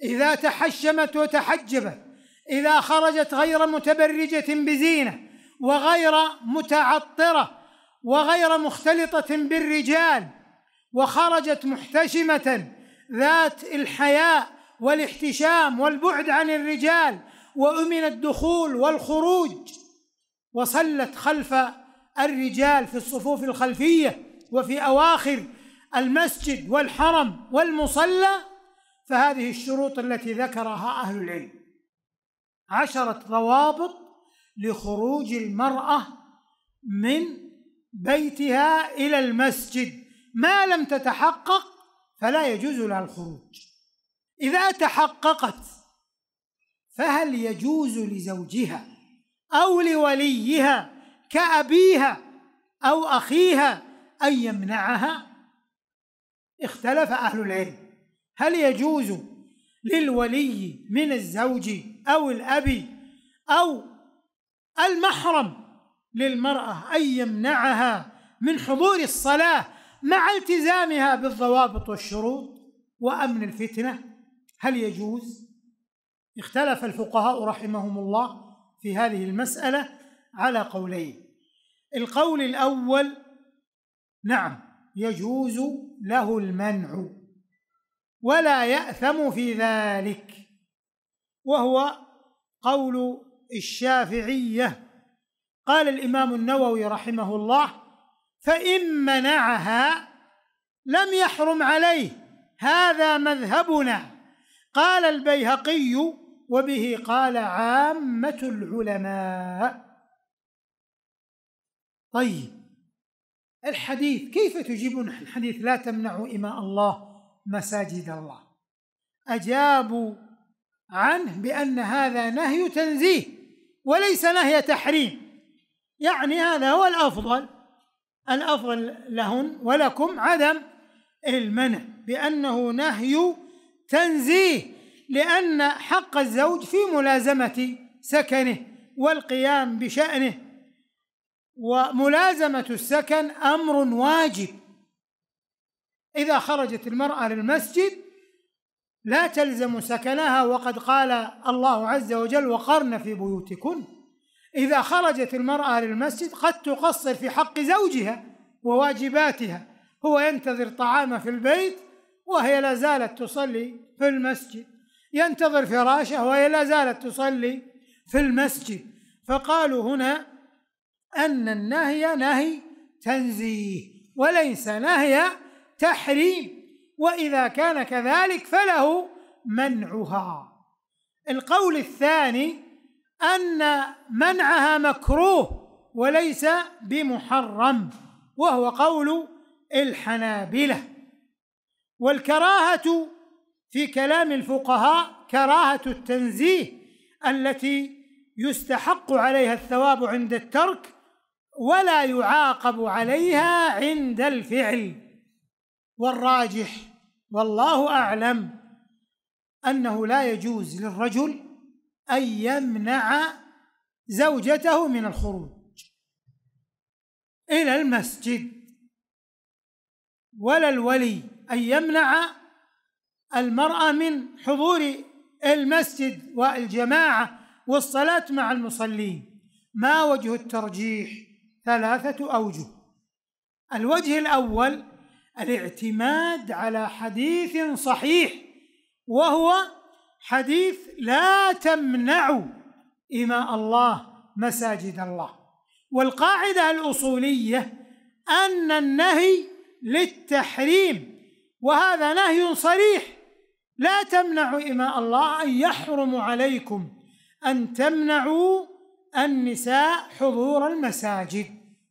إذا تحشمت وتحجبت إذا خرجت غير متبرجة بزينة وغير متعطرة وغير مختلطة بالرجال وخرجت محتشمة ذات الحياء والاحتشام والبعد عن الرجال وأمن الدخول والخروج وصلت خلف الرجال في الصفوف الخلفية وفي أواخر المسجد والحرم والمصلى فهذه الشروط التي ذكرها أهل العلم عشرة ضوابط لخروج المرأة من بيتها إلى المسجد ما لم تتحقق فلا يجوز لها الخروج إذا تحققت فهل يجوز لزوجها أو لوليها كأبيها أو أخيها أن يمنعها اختلف أهل العلم هل يجوز للولي من الزوج أو الأب أو المحرم للمرأة أن يمنعها من حضور الصلاة مع التزامها بالضوابط والشروط وأمن الفتنة هل يجوز؟ اختلف الفقهاء رحمهم الله في هذه المسألة على قولين القول الأول نعم يجوز له المنع ولا يأثم في ذلك وهو قول الشافعية قال الإمام النووي رحمه الله فإن منعها لم يحرم عليه هذا مذهبنا قال البيهقي وبه قال عامة العلماء طيب الحديث كيف تجيبون الحديث لا تمنعوا إماء الله مساجد الله أجابوا عنه بأن هذا نهي تنزيه وليس نهي تحريم يعني هذا هو الأفضل الأفضل لهن ولكم عدم المنع بأنه نهي تنزيه لأن حق الزوج في ملازمة سكنه والقيام بشأنه وملازمة السكن أمر واجب إذا خرجت المرأة للمسجد لا تلزم سكنها وقد قال الله عز وجل وقرن في بيوتكن إذا خرجت المرأة للمسجد قد تقصر في حق زوجها وواجباتها هو ينتظر طعامه في البيت وهي لا زالت تصلي في المسجد ينتظر فراشه وهي لا زالت تصلي في المسجد فقالوا هنا أن النهي نهي تنزيه وليس نهي تحريم وإذا كان كذلك فله منعها القول الثاني أن منعها مكروه وليس بمحرم وهو قول الحنابلة والكراهة في كلام الفقهاء كراهة التنزيه التي يستحق عليها الثواب عند الترك ولا يعاقب عليها عند الفعل والراجح والله أعلم أنه لا يجوز للرجل أن يمنع زوجته من الخروج إلى المسجد ولا الولي أن يمنع المرأة من حضور المسجد والجماعة والصلاة مع المصلين ما وجه الترجيح ثلاثة أوجه الوجه الأول الاعتماد على حديث صحيح وهو حديث لا تمنع إماء الله مساجد الله والقاعدة الأصولية أن النهي للتحريم وهذا نهي صريح لا تمنعوا إماء الله أن يحرم عليكم أن تمنعوا النساء حضور المساجد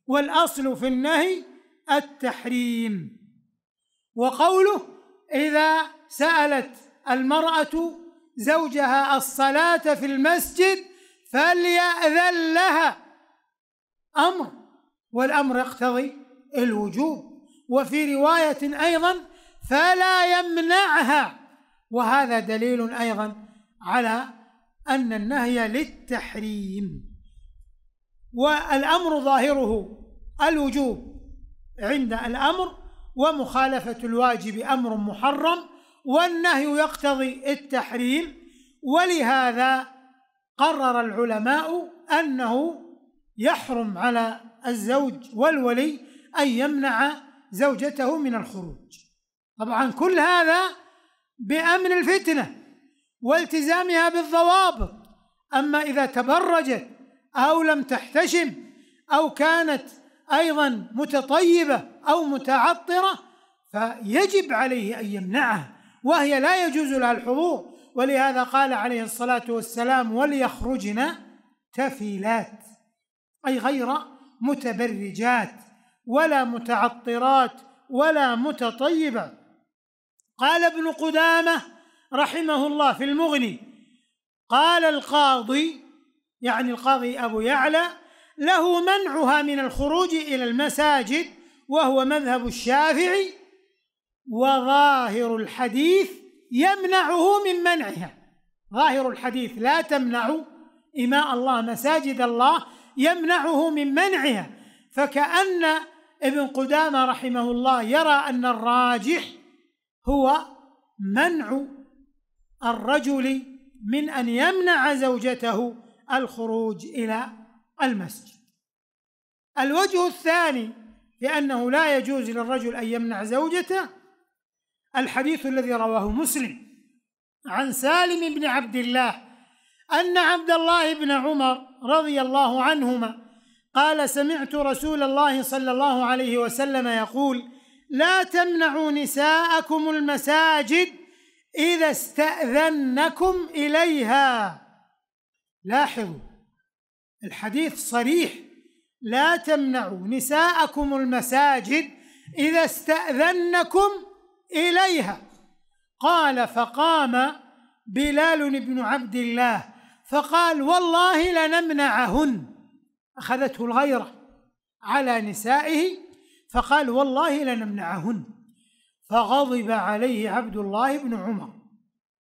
والأصل في النهي التحريم وقوله إذا سألت المرأة زوجها الصلاة في المسجد فليأذن لها أمر والأمر يقتضي الوجوب وفي رواية أيضا فلا يمنعها وهذا دليل أيضا على أن النهي للتحريم والأمر ظاهره الوجوب عند الأمر ومخالفة الواجب أمر محرم والنهي يقتضي التحريم ولهذا قرر العلماء أنه يحرم على الزوج والولي أن يمنع زوجته من الخروج طبعا كل هذا بأمن الفتنة والتزامها بالضوابط أما إذا تبرجت أو لم تحتشم أو كانت أيضا متطيبة أو متعطرة فيجب عليه أن يمنعها وهي لا يجوز لها الحضور ولهذا قال عليه الصلاة والسلام وليخرجن تفيلات أي غير متبرجات ولا متعطرات ولا متطيبات قال ابن قدامه رحمه الله في المغني قال القاضي يعني القاضي ابو يعلى له منعها من الخروج الى المساجد وهو مذهب الشافعي وظاهر الحديث يمنعه من منعها ظاهر الحديث لا تمنع إماء الله مساجد الله يمنعه من منعها فكأن ابن قدامة رحمه الله يرى أن الراجح هو منع الرجل من أن يمنع زوجته الخروج إلى المسجد الوجه الثاني لأنه لا يجوز للرجل أن يمنع زوجته الحديث الذي رواه مسلم عن سالم بن عبد الله أن عبد الله بن عمر رضي الله عنهما قال سمعت رسول الله صلى الله عليه وسلم يقول لا تمنعوا نساءكم المساجد إذا استأذنكم إليها لاحظوا الحديث صريح لا تمنعوا نساءكم المساجد إذا استأذنكم إليها قال فقام بلال بن عبد الله فقال والله لنمنعهن أخذته الغيرة على نسائه فقال والله لنمنعهن فغضب عليه عبد الله بن عمر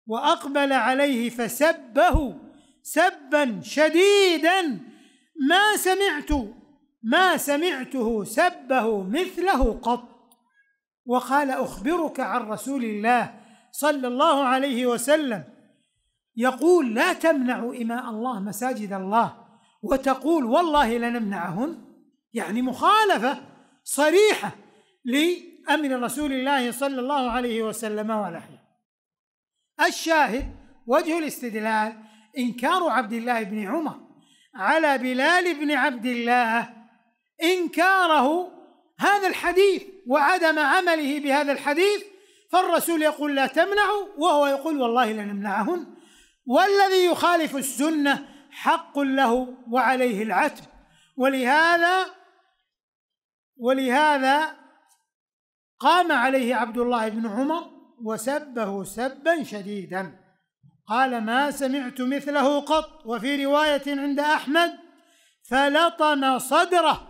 واقبل عليه فسبه سبا شديدا ما سمعت ما سمعته سبه مثله قط وقال اخبرك عن رسول الله صلى الله عليه وسلم يقول لا تمنع اماء الله مساجد الله وتقول والله لنمنعهن يعني مخالفه صريحة لأمر رسول الله صلى الله عليه وسلم ونحوه الشاهد وجه الاستدلال إنكار عبد الله بن عمر على بلال بن عبد الله إنكاره هذا الحديث وعدم عمله بهذا الحديث فالرسول يقول لا تمنعوا وهو يقول والله لنمنعهن والذي يخالف السنة حق له وعليه العتب ولهذا ولهذا قام عليه عبد الله بن عمر وسبه سبا شديدا قال ما سمعت مثله قط وفي رواية عند أحمد فلطم صدره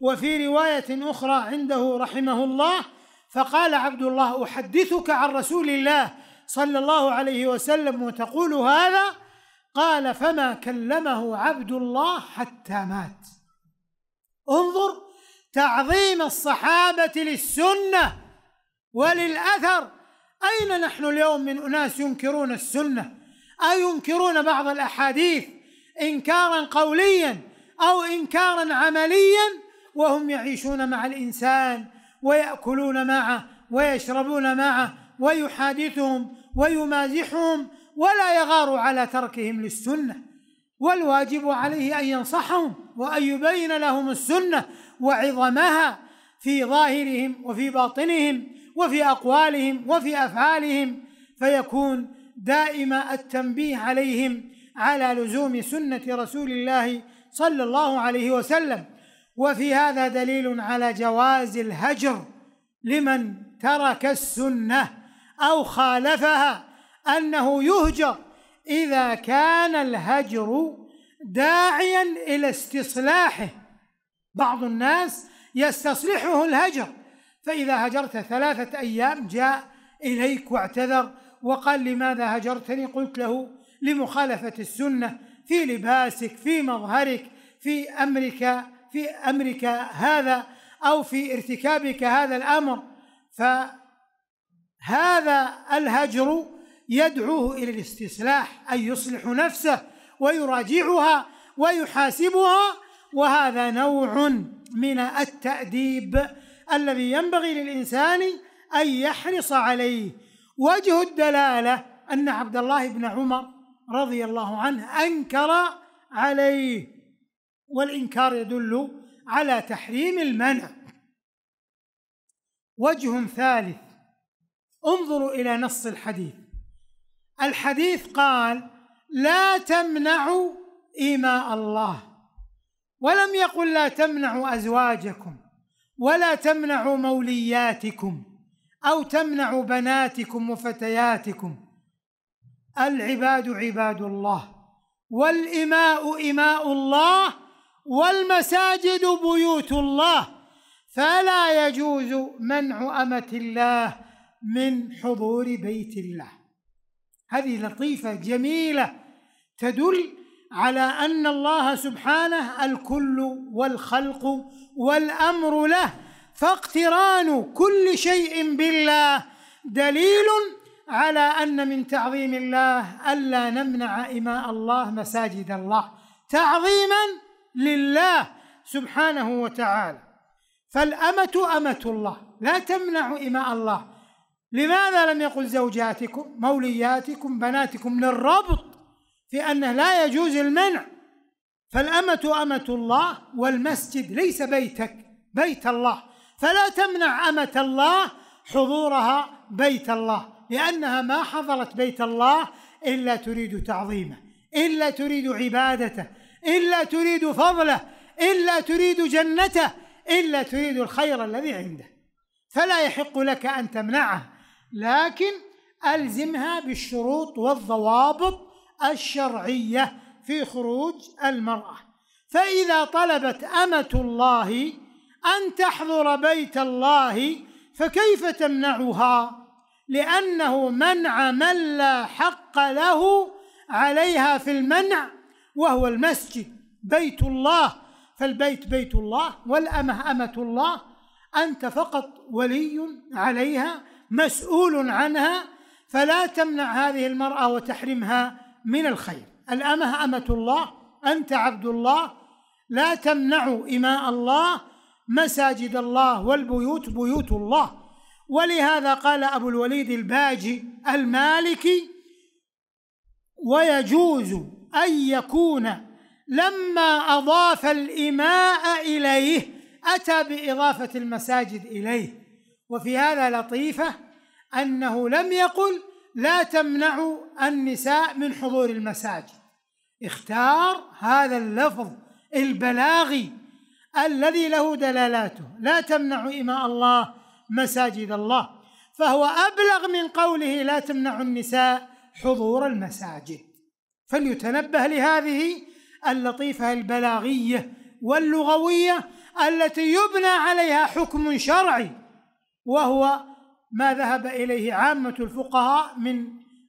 وفي رواية أخرى عنده رحمه الله فقال عبد الله أحدثك عن رسول الله صلى الله عليه وسلم وتقول هذا قال فما كلمه عبد الله حتى مات انظر تعظيم الصحابة للسنة وللأثر أين نحن اليوم من أناس ينكرون السنة أو ينكرون بعض الأحاديث إنكارا قوليا أو إنكارا عمليا وهم يعيشون مع الإنسان ويأكلون معه ويشربون معه ويحادثهم ويمازحهم ولا يغار على تركهم للسنه والواجب عليه ان ينصحهم وان يبين لهم السنه وعظمها في ظاهرهم وفي باطنهم وفي اقوالهم وفي افعالهم فيكون دائم التنبيه عليهم على لزوم سنه رسول الله صلى الله عليه وسلم وفي هذا دليل على جواز الهجر لمن ترك السنه او خالفها انه يهجر اذا كان الهجر داعيا الى استصلاحه بعض الناس يستصلحه الهجر فإذا هجرت ثلاثة أيام جاء إليك واعتذر وقال لماذا هجرتني قلت له لمخالفة السنة في لباسك في مظهرك في أمرك في أمرك هذا أو في ارتكابك هذا الأمر فهذا الهجر يدعوه إلى الاستصلاح أي يصلح نفسه ويراجعها ويحاسبها وهذا نوع من التأديب الذي ينبغي للإنسان أن يحرص عليه وجه الدلالة أن عبد الله بن عمر رضي الله عنه أنكر عليه والإنكار يدل على تحريم المنع وجه ثالث انظروا إلى نص الحديث الحديث قال لا تمنعوا إيماء الله ولم يقل لا تمنعوا أزواجكم ولا تمنعوا مولياتكم أو تمنعوا بناتكم وفتياتكم العباد عباد الله والإماء إماء الله والمساجد بيوت الله فلا يجوز منع أمة الله من حضور بيت الله هذه لطيفة جميلة تدل على ان الله سبحانه الكل والخلق والامر له فاقتران كل شيء بالله دليل على ان من تعظيم الله الا نمنع اماء الله مساجد الله تعظيما لله سبحانه وتعالى فالامه امه الله لا تمنع اماء الله لماذا لم يقل زوجاتكم مولياتكم بناتكم للربط في أنه لا يجوز المنع فالأمة أمة الله والمسجد ليس بيتك بيت الله فلا تمنع أمة الله حضورها بيت الله لأنها ما حضرت بيت الله إلا تريد تعظيمه إلا تريد عبادته إلا تريد فضله إلا تريد جنته إلا تريد الخير الذي عنده فلا يحق لك أن تمنعه لكن ألزمها بالشروط والضوابط الشرعية في خروج المرأة فإذا طلبت أمة الله أن تحضر بيت الله فكيف تمنعها؟ لأنه منع من لا حق له عليها في المنع وهو المسجد بيت الله فالبيت بيت الله والأمة أمة الله أنت فقط ولي عليها مسؤول عنها فلا تمنع هذه المرأة وتحرمها من الخير الأمة أمة الله أنت عبد الله لا تمنعوا إماء الله مساجد الله والبيوت بيوت الله ولهذا قال أبو الوليد الباجي المالكي ويجوز أن يكون لما أضاف الإماء إليه أتى بإضافة المساجد إليه وفي هذا لطيفة أنه لم يقل لا تمنع النساء من حضور المساجد اختار هذا اللفظ البلاغي الذي له دلالاته لا تمنع إماء الله مساجد الله فهو أبلغ من قوله لا تمنع النساء حضور المساجد فليتنبه لهذه اللطيفة البلاغية واللغوية التي يبنى عليها حكم شرعي وهو ما ذهب اليه عامه الفقهاء من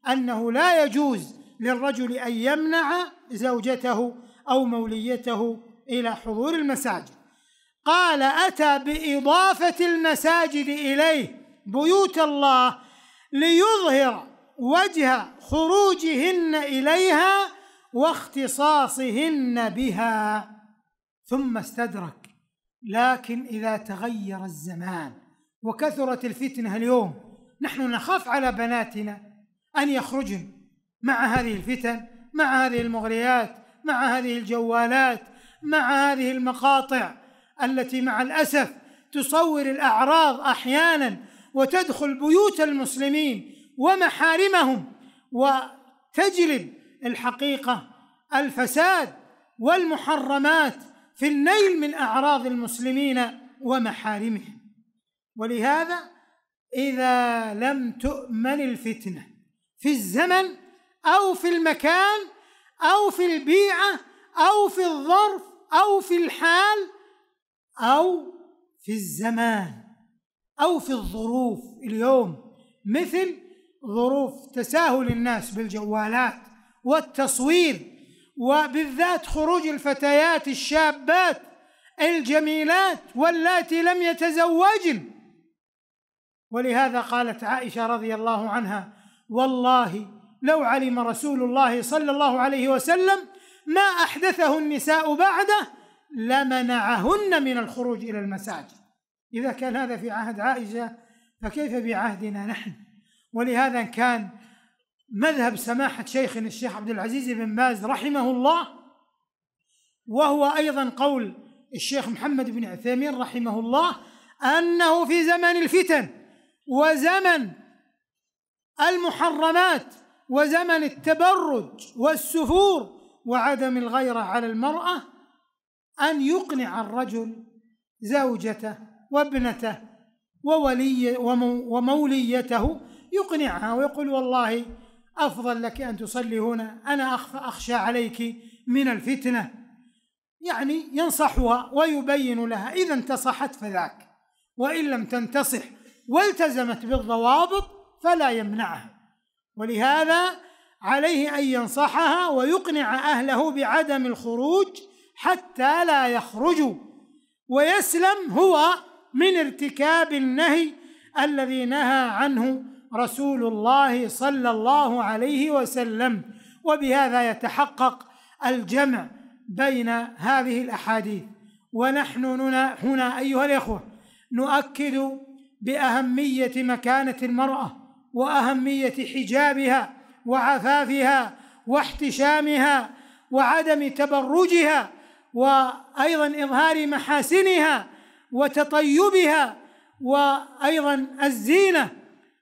انه لا يجوز للرجل ان يمنع زوجته او موليته الى حضور المساجد قال اتى باضافه المساجد اليه بيوت الله ليظهر وجه خروجهن اليها واختصاصهن بها ثم استدرك لكن اذا تغير الزمان وكثرت الفتنة اليوم نحن نخاف على بناتنا أن يخرجن مع هذه الفتن مع هذه المغريات مع هذه الجوالات مع هذه المقاطع التي مع الأسف تصور الأعراض أحيانا وتدخل بيوت المسلمين ومحارمهم وتجلب الحقيقة الفساد والمحرمات في النيل من أعراض المسلمين ومحارمهم ولهذا إذا لم تؤمن الفتنة في الزمن أو في المكان أو في البيئة أو في الظرف أو في الحال أو في الزمان أو في الظروف اليوم مثل ظروف تساهل الناس بالجوالات والتصوير وبالذات خروج الفتيات الشابات الجميلات واللاتي لم يتزوجن ولهذا قالت عائشه رضي الله عنها والله لو علم رسول الله صلى الله عليه وسلم ما احدثه النساء بعده لمنعهن من الخروج الى المساجد اذا كان هذا في عهد عائشه فكيف بعهدنا نحن ولهذا كان مذهب سماحه شيخنا الشيخ عبد العزيز بن باز رحمه الله وهو ايضا قول الشيخ محمد بن عثيمين رحمه الله انه في زمن الفتن وزمن المحرمات وزمن التبرج والسفور وعدم الغيره على المراه ان يقنع الرجل زوجته وابنته وولي وموليته يقنعها ويقول والله افضل لك ان تصلي هنا انا اخشى عليك من الفتنه يعني ينصحها ويبين لها اذا انتصحت فذاك وان لم تنتصح والتزمت بالضوابط فلا يمنعها ولهذا عليه أن ينصحها ويقنع أهله بعدم الخروج حتى لا يخرجوا ويسلم هو من ارتكاب النهي الذي نهى عنه رسول الله صلى الله عليه وسلم وبهذا يتحقق الجمع بين هذه الاحاديث ونحن هنا ايها الاخوه نؤكد باهميه مكانه المراه واهميه حجابها وعفافها واحتشامها وعدم تبرجها وايضا اظهار محاسنها وتطيبها وايضا الزينه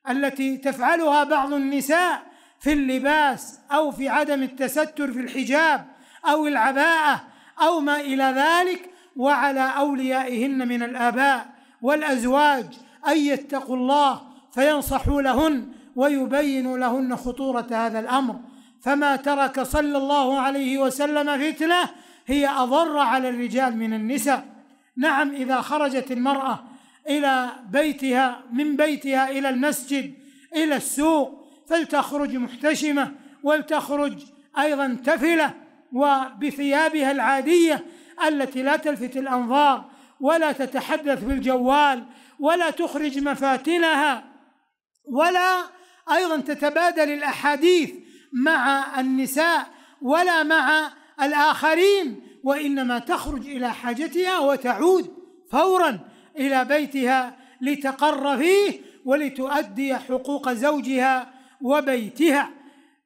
التي تفعلها بعض النساء في اللباس او في عدم التستر في الحجاب او العباءه او ما الى ذلك وعلى اوليائهن من الاباء والازواج أن يتقوا الله فينصحوا لهن ويبينوا لهن خطورة هذا الأمر فما ترك صلى الله عليه وسلم فتنة هي أضر على الرجال من النساء نعم إذا خرجت المرأة إلى بيتها من بيتها إلى المسجد إلى السوق فلتخرج محتشمة ولتخرج أيضا تفلة وبثيابها العادية التي لا تلفت الأنظار ولا تتحدث بالجوال ولا تخرج مفاتنها ولا ايضا تتبادل الاحاديث مع النساء ولا مع الاخرين وانما تخرج الى حاجتها وتعود فورا الى بيتها لتقر فيه ولتؤدي حقوق زوجها وبيتها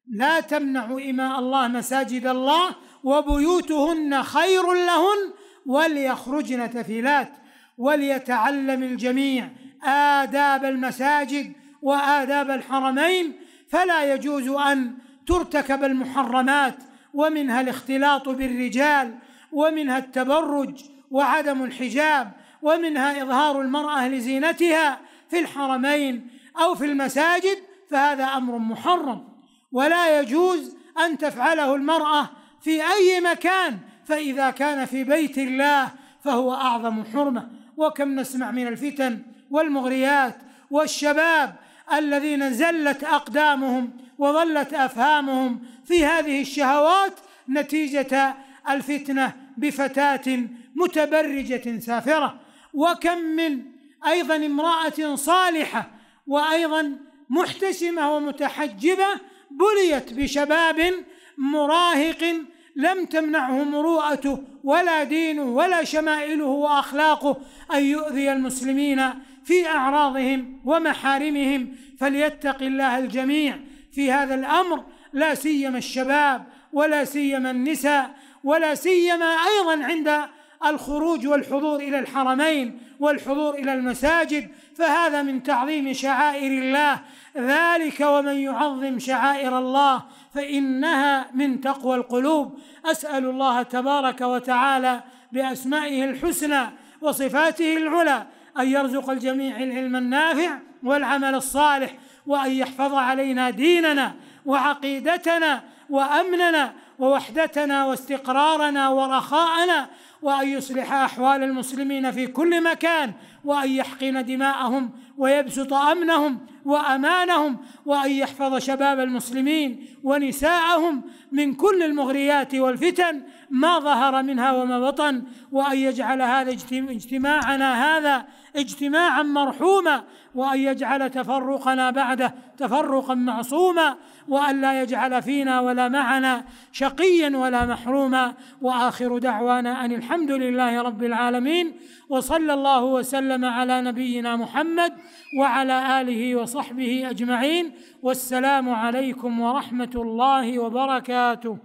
لا تمنع إماء الله مساجد الله وبيوتهن خير لهن وليخرجن تفيلات وليتعلم الجميع آداب المساجد وآداب الحرمين فلا يجوز أن ترتكب المحرمات ومنها الاختلاط بالرجال ومنها التبرج وعدم الحجاب ومنها إظهار المرأة لزينتها في الحرمين أو في المساجد فهذا أمر محرم ولا يجوز أن تفعله المرأة في أي مكان فإذا كان في بيت الله فهو أعظم حرمة وكم نسمع من الفتن والمغريات والشباب الذين زلت أقدامهم وظلت أفهامهم في هذه الشهوات نتيجة الفتنة بفتاة متبرجة سافرة وكم من أيضا امرأة صالحة وأيضا محتشمة ومتحجبة بليت بشباب مراهق لم تمنعه مروءته ولا دينه ولا شمائله واخلاقه ان يؤذي المسلمين في اعراضهم ومحارمهم فليتق الله الجميع في هذا الامر لا سيما الشباب ولا سيما النساء ولا سيما ايضا عند الخروج والحضور إلى الحرمين والحضور إلى المساجد فهذا من تعظيم شعائر الله ذلك ومن يعظم شعائر الله فإنها من تقوى القلوب أسأل الله تبارك وتعالى بأسمائه الحسنى وصفاته العلى أن يرزق الجميع العلم النافع والعمل الصالح وأن يحفظ علينا ديننا وعقيدتنا وأمننا ووحدتنا واستقرارنا ورخاءنا وأن يصلح أحوال المسلمين في كل مكان وأن يحقن دماءهم ويبسط أمنهم وأمانهم وأن يحفظ شباب المسلمين ونساءهم من كل المغريات والفتن ما ظهر منها وما بطن وأن يجعل هذا اجتماعنا هذا اجتماعا مرحوما وأن يجعل تفرقنا بعده تفرقا معصوما وأن لا يجعل فينا ولا معنا شقيا ولا محروما وآخر دعوانا أن الحمد لله رب العالمين وصلى الله وسلم على نبينا محمد وعلى آله وصحبه أجمعين والسلام عليكم ورحمة الله وبركاته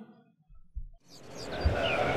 Yes.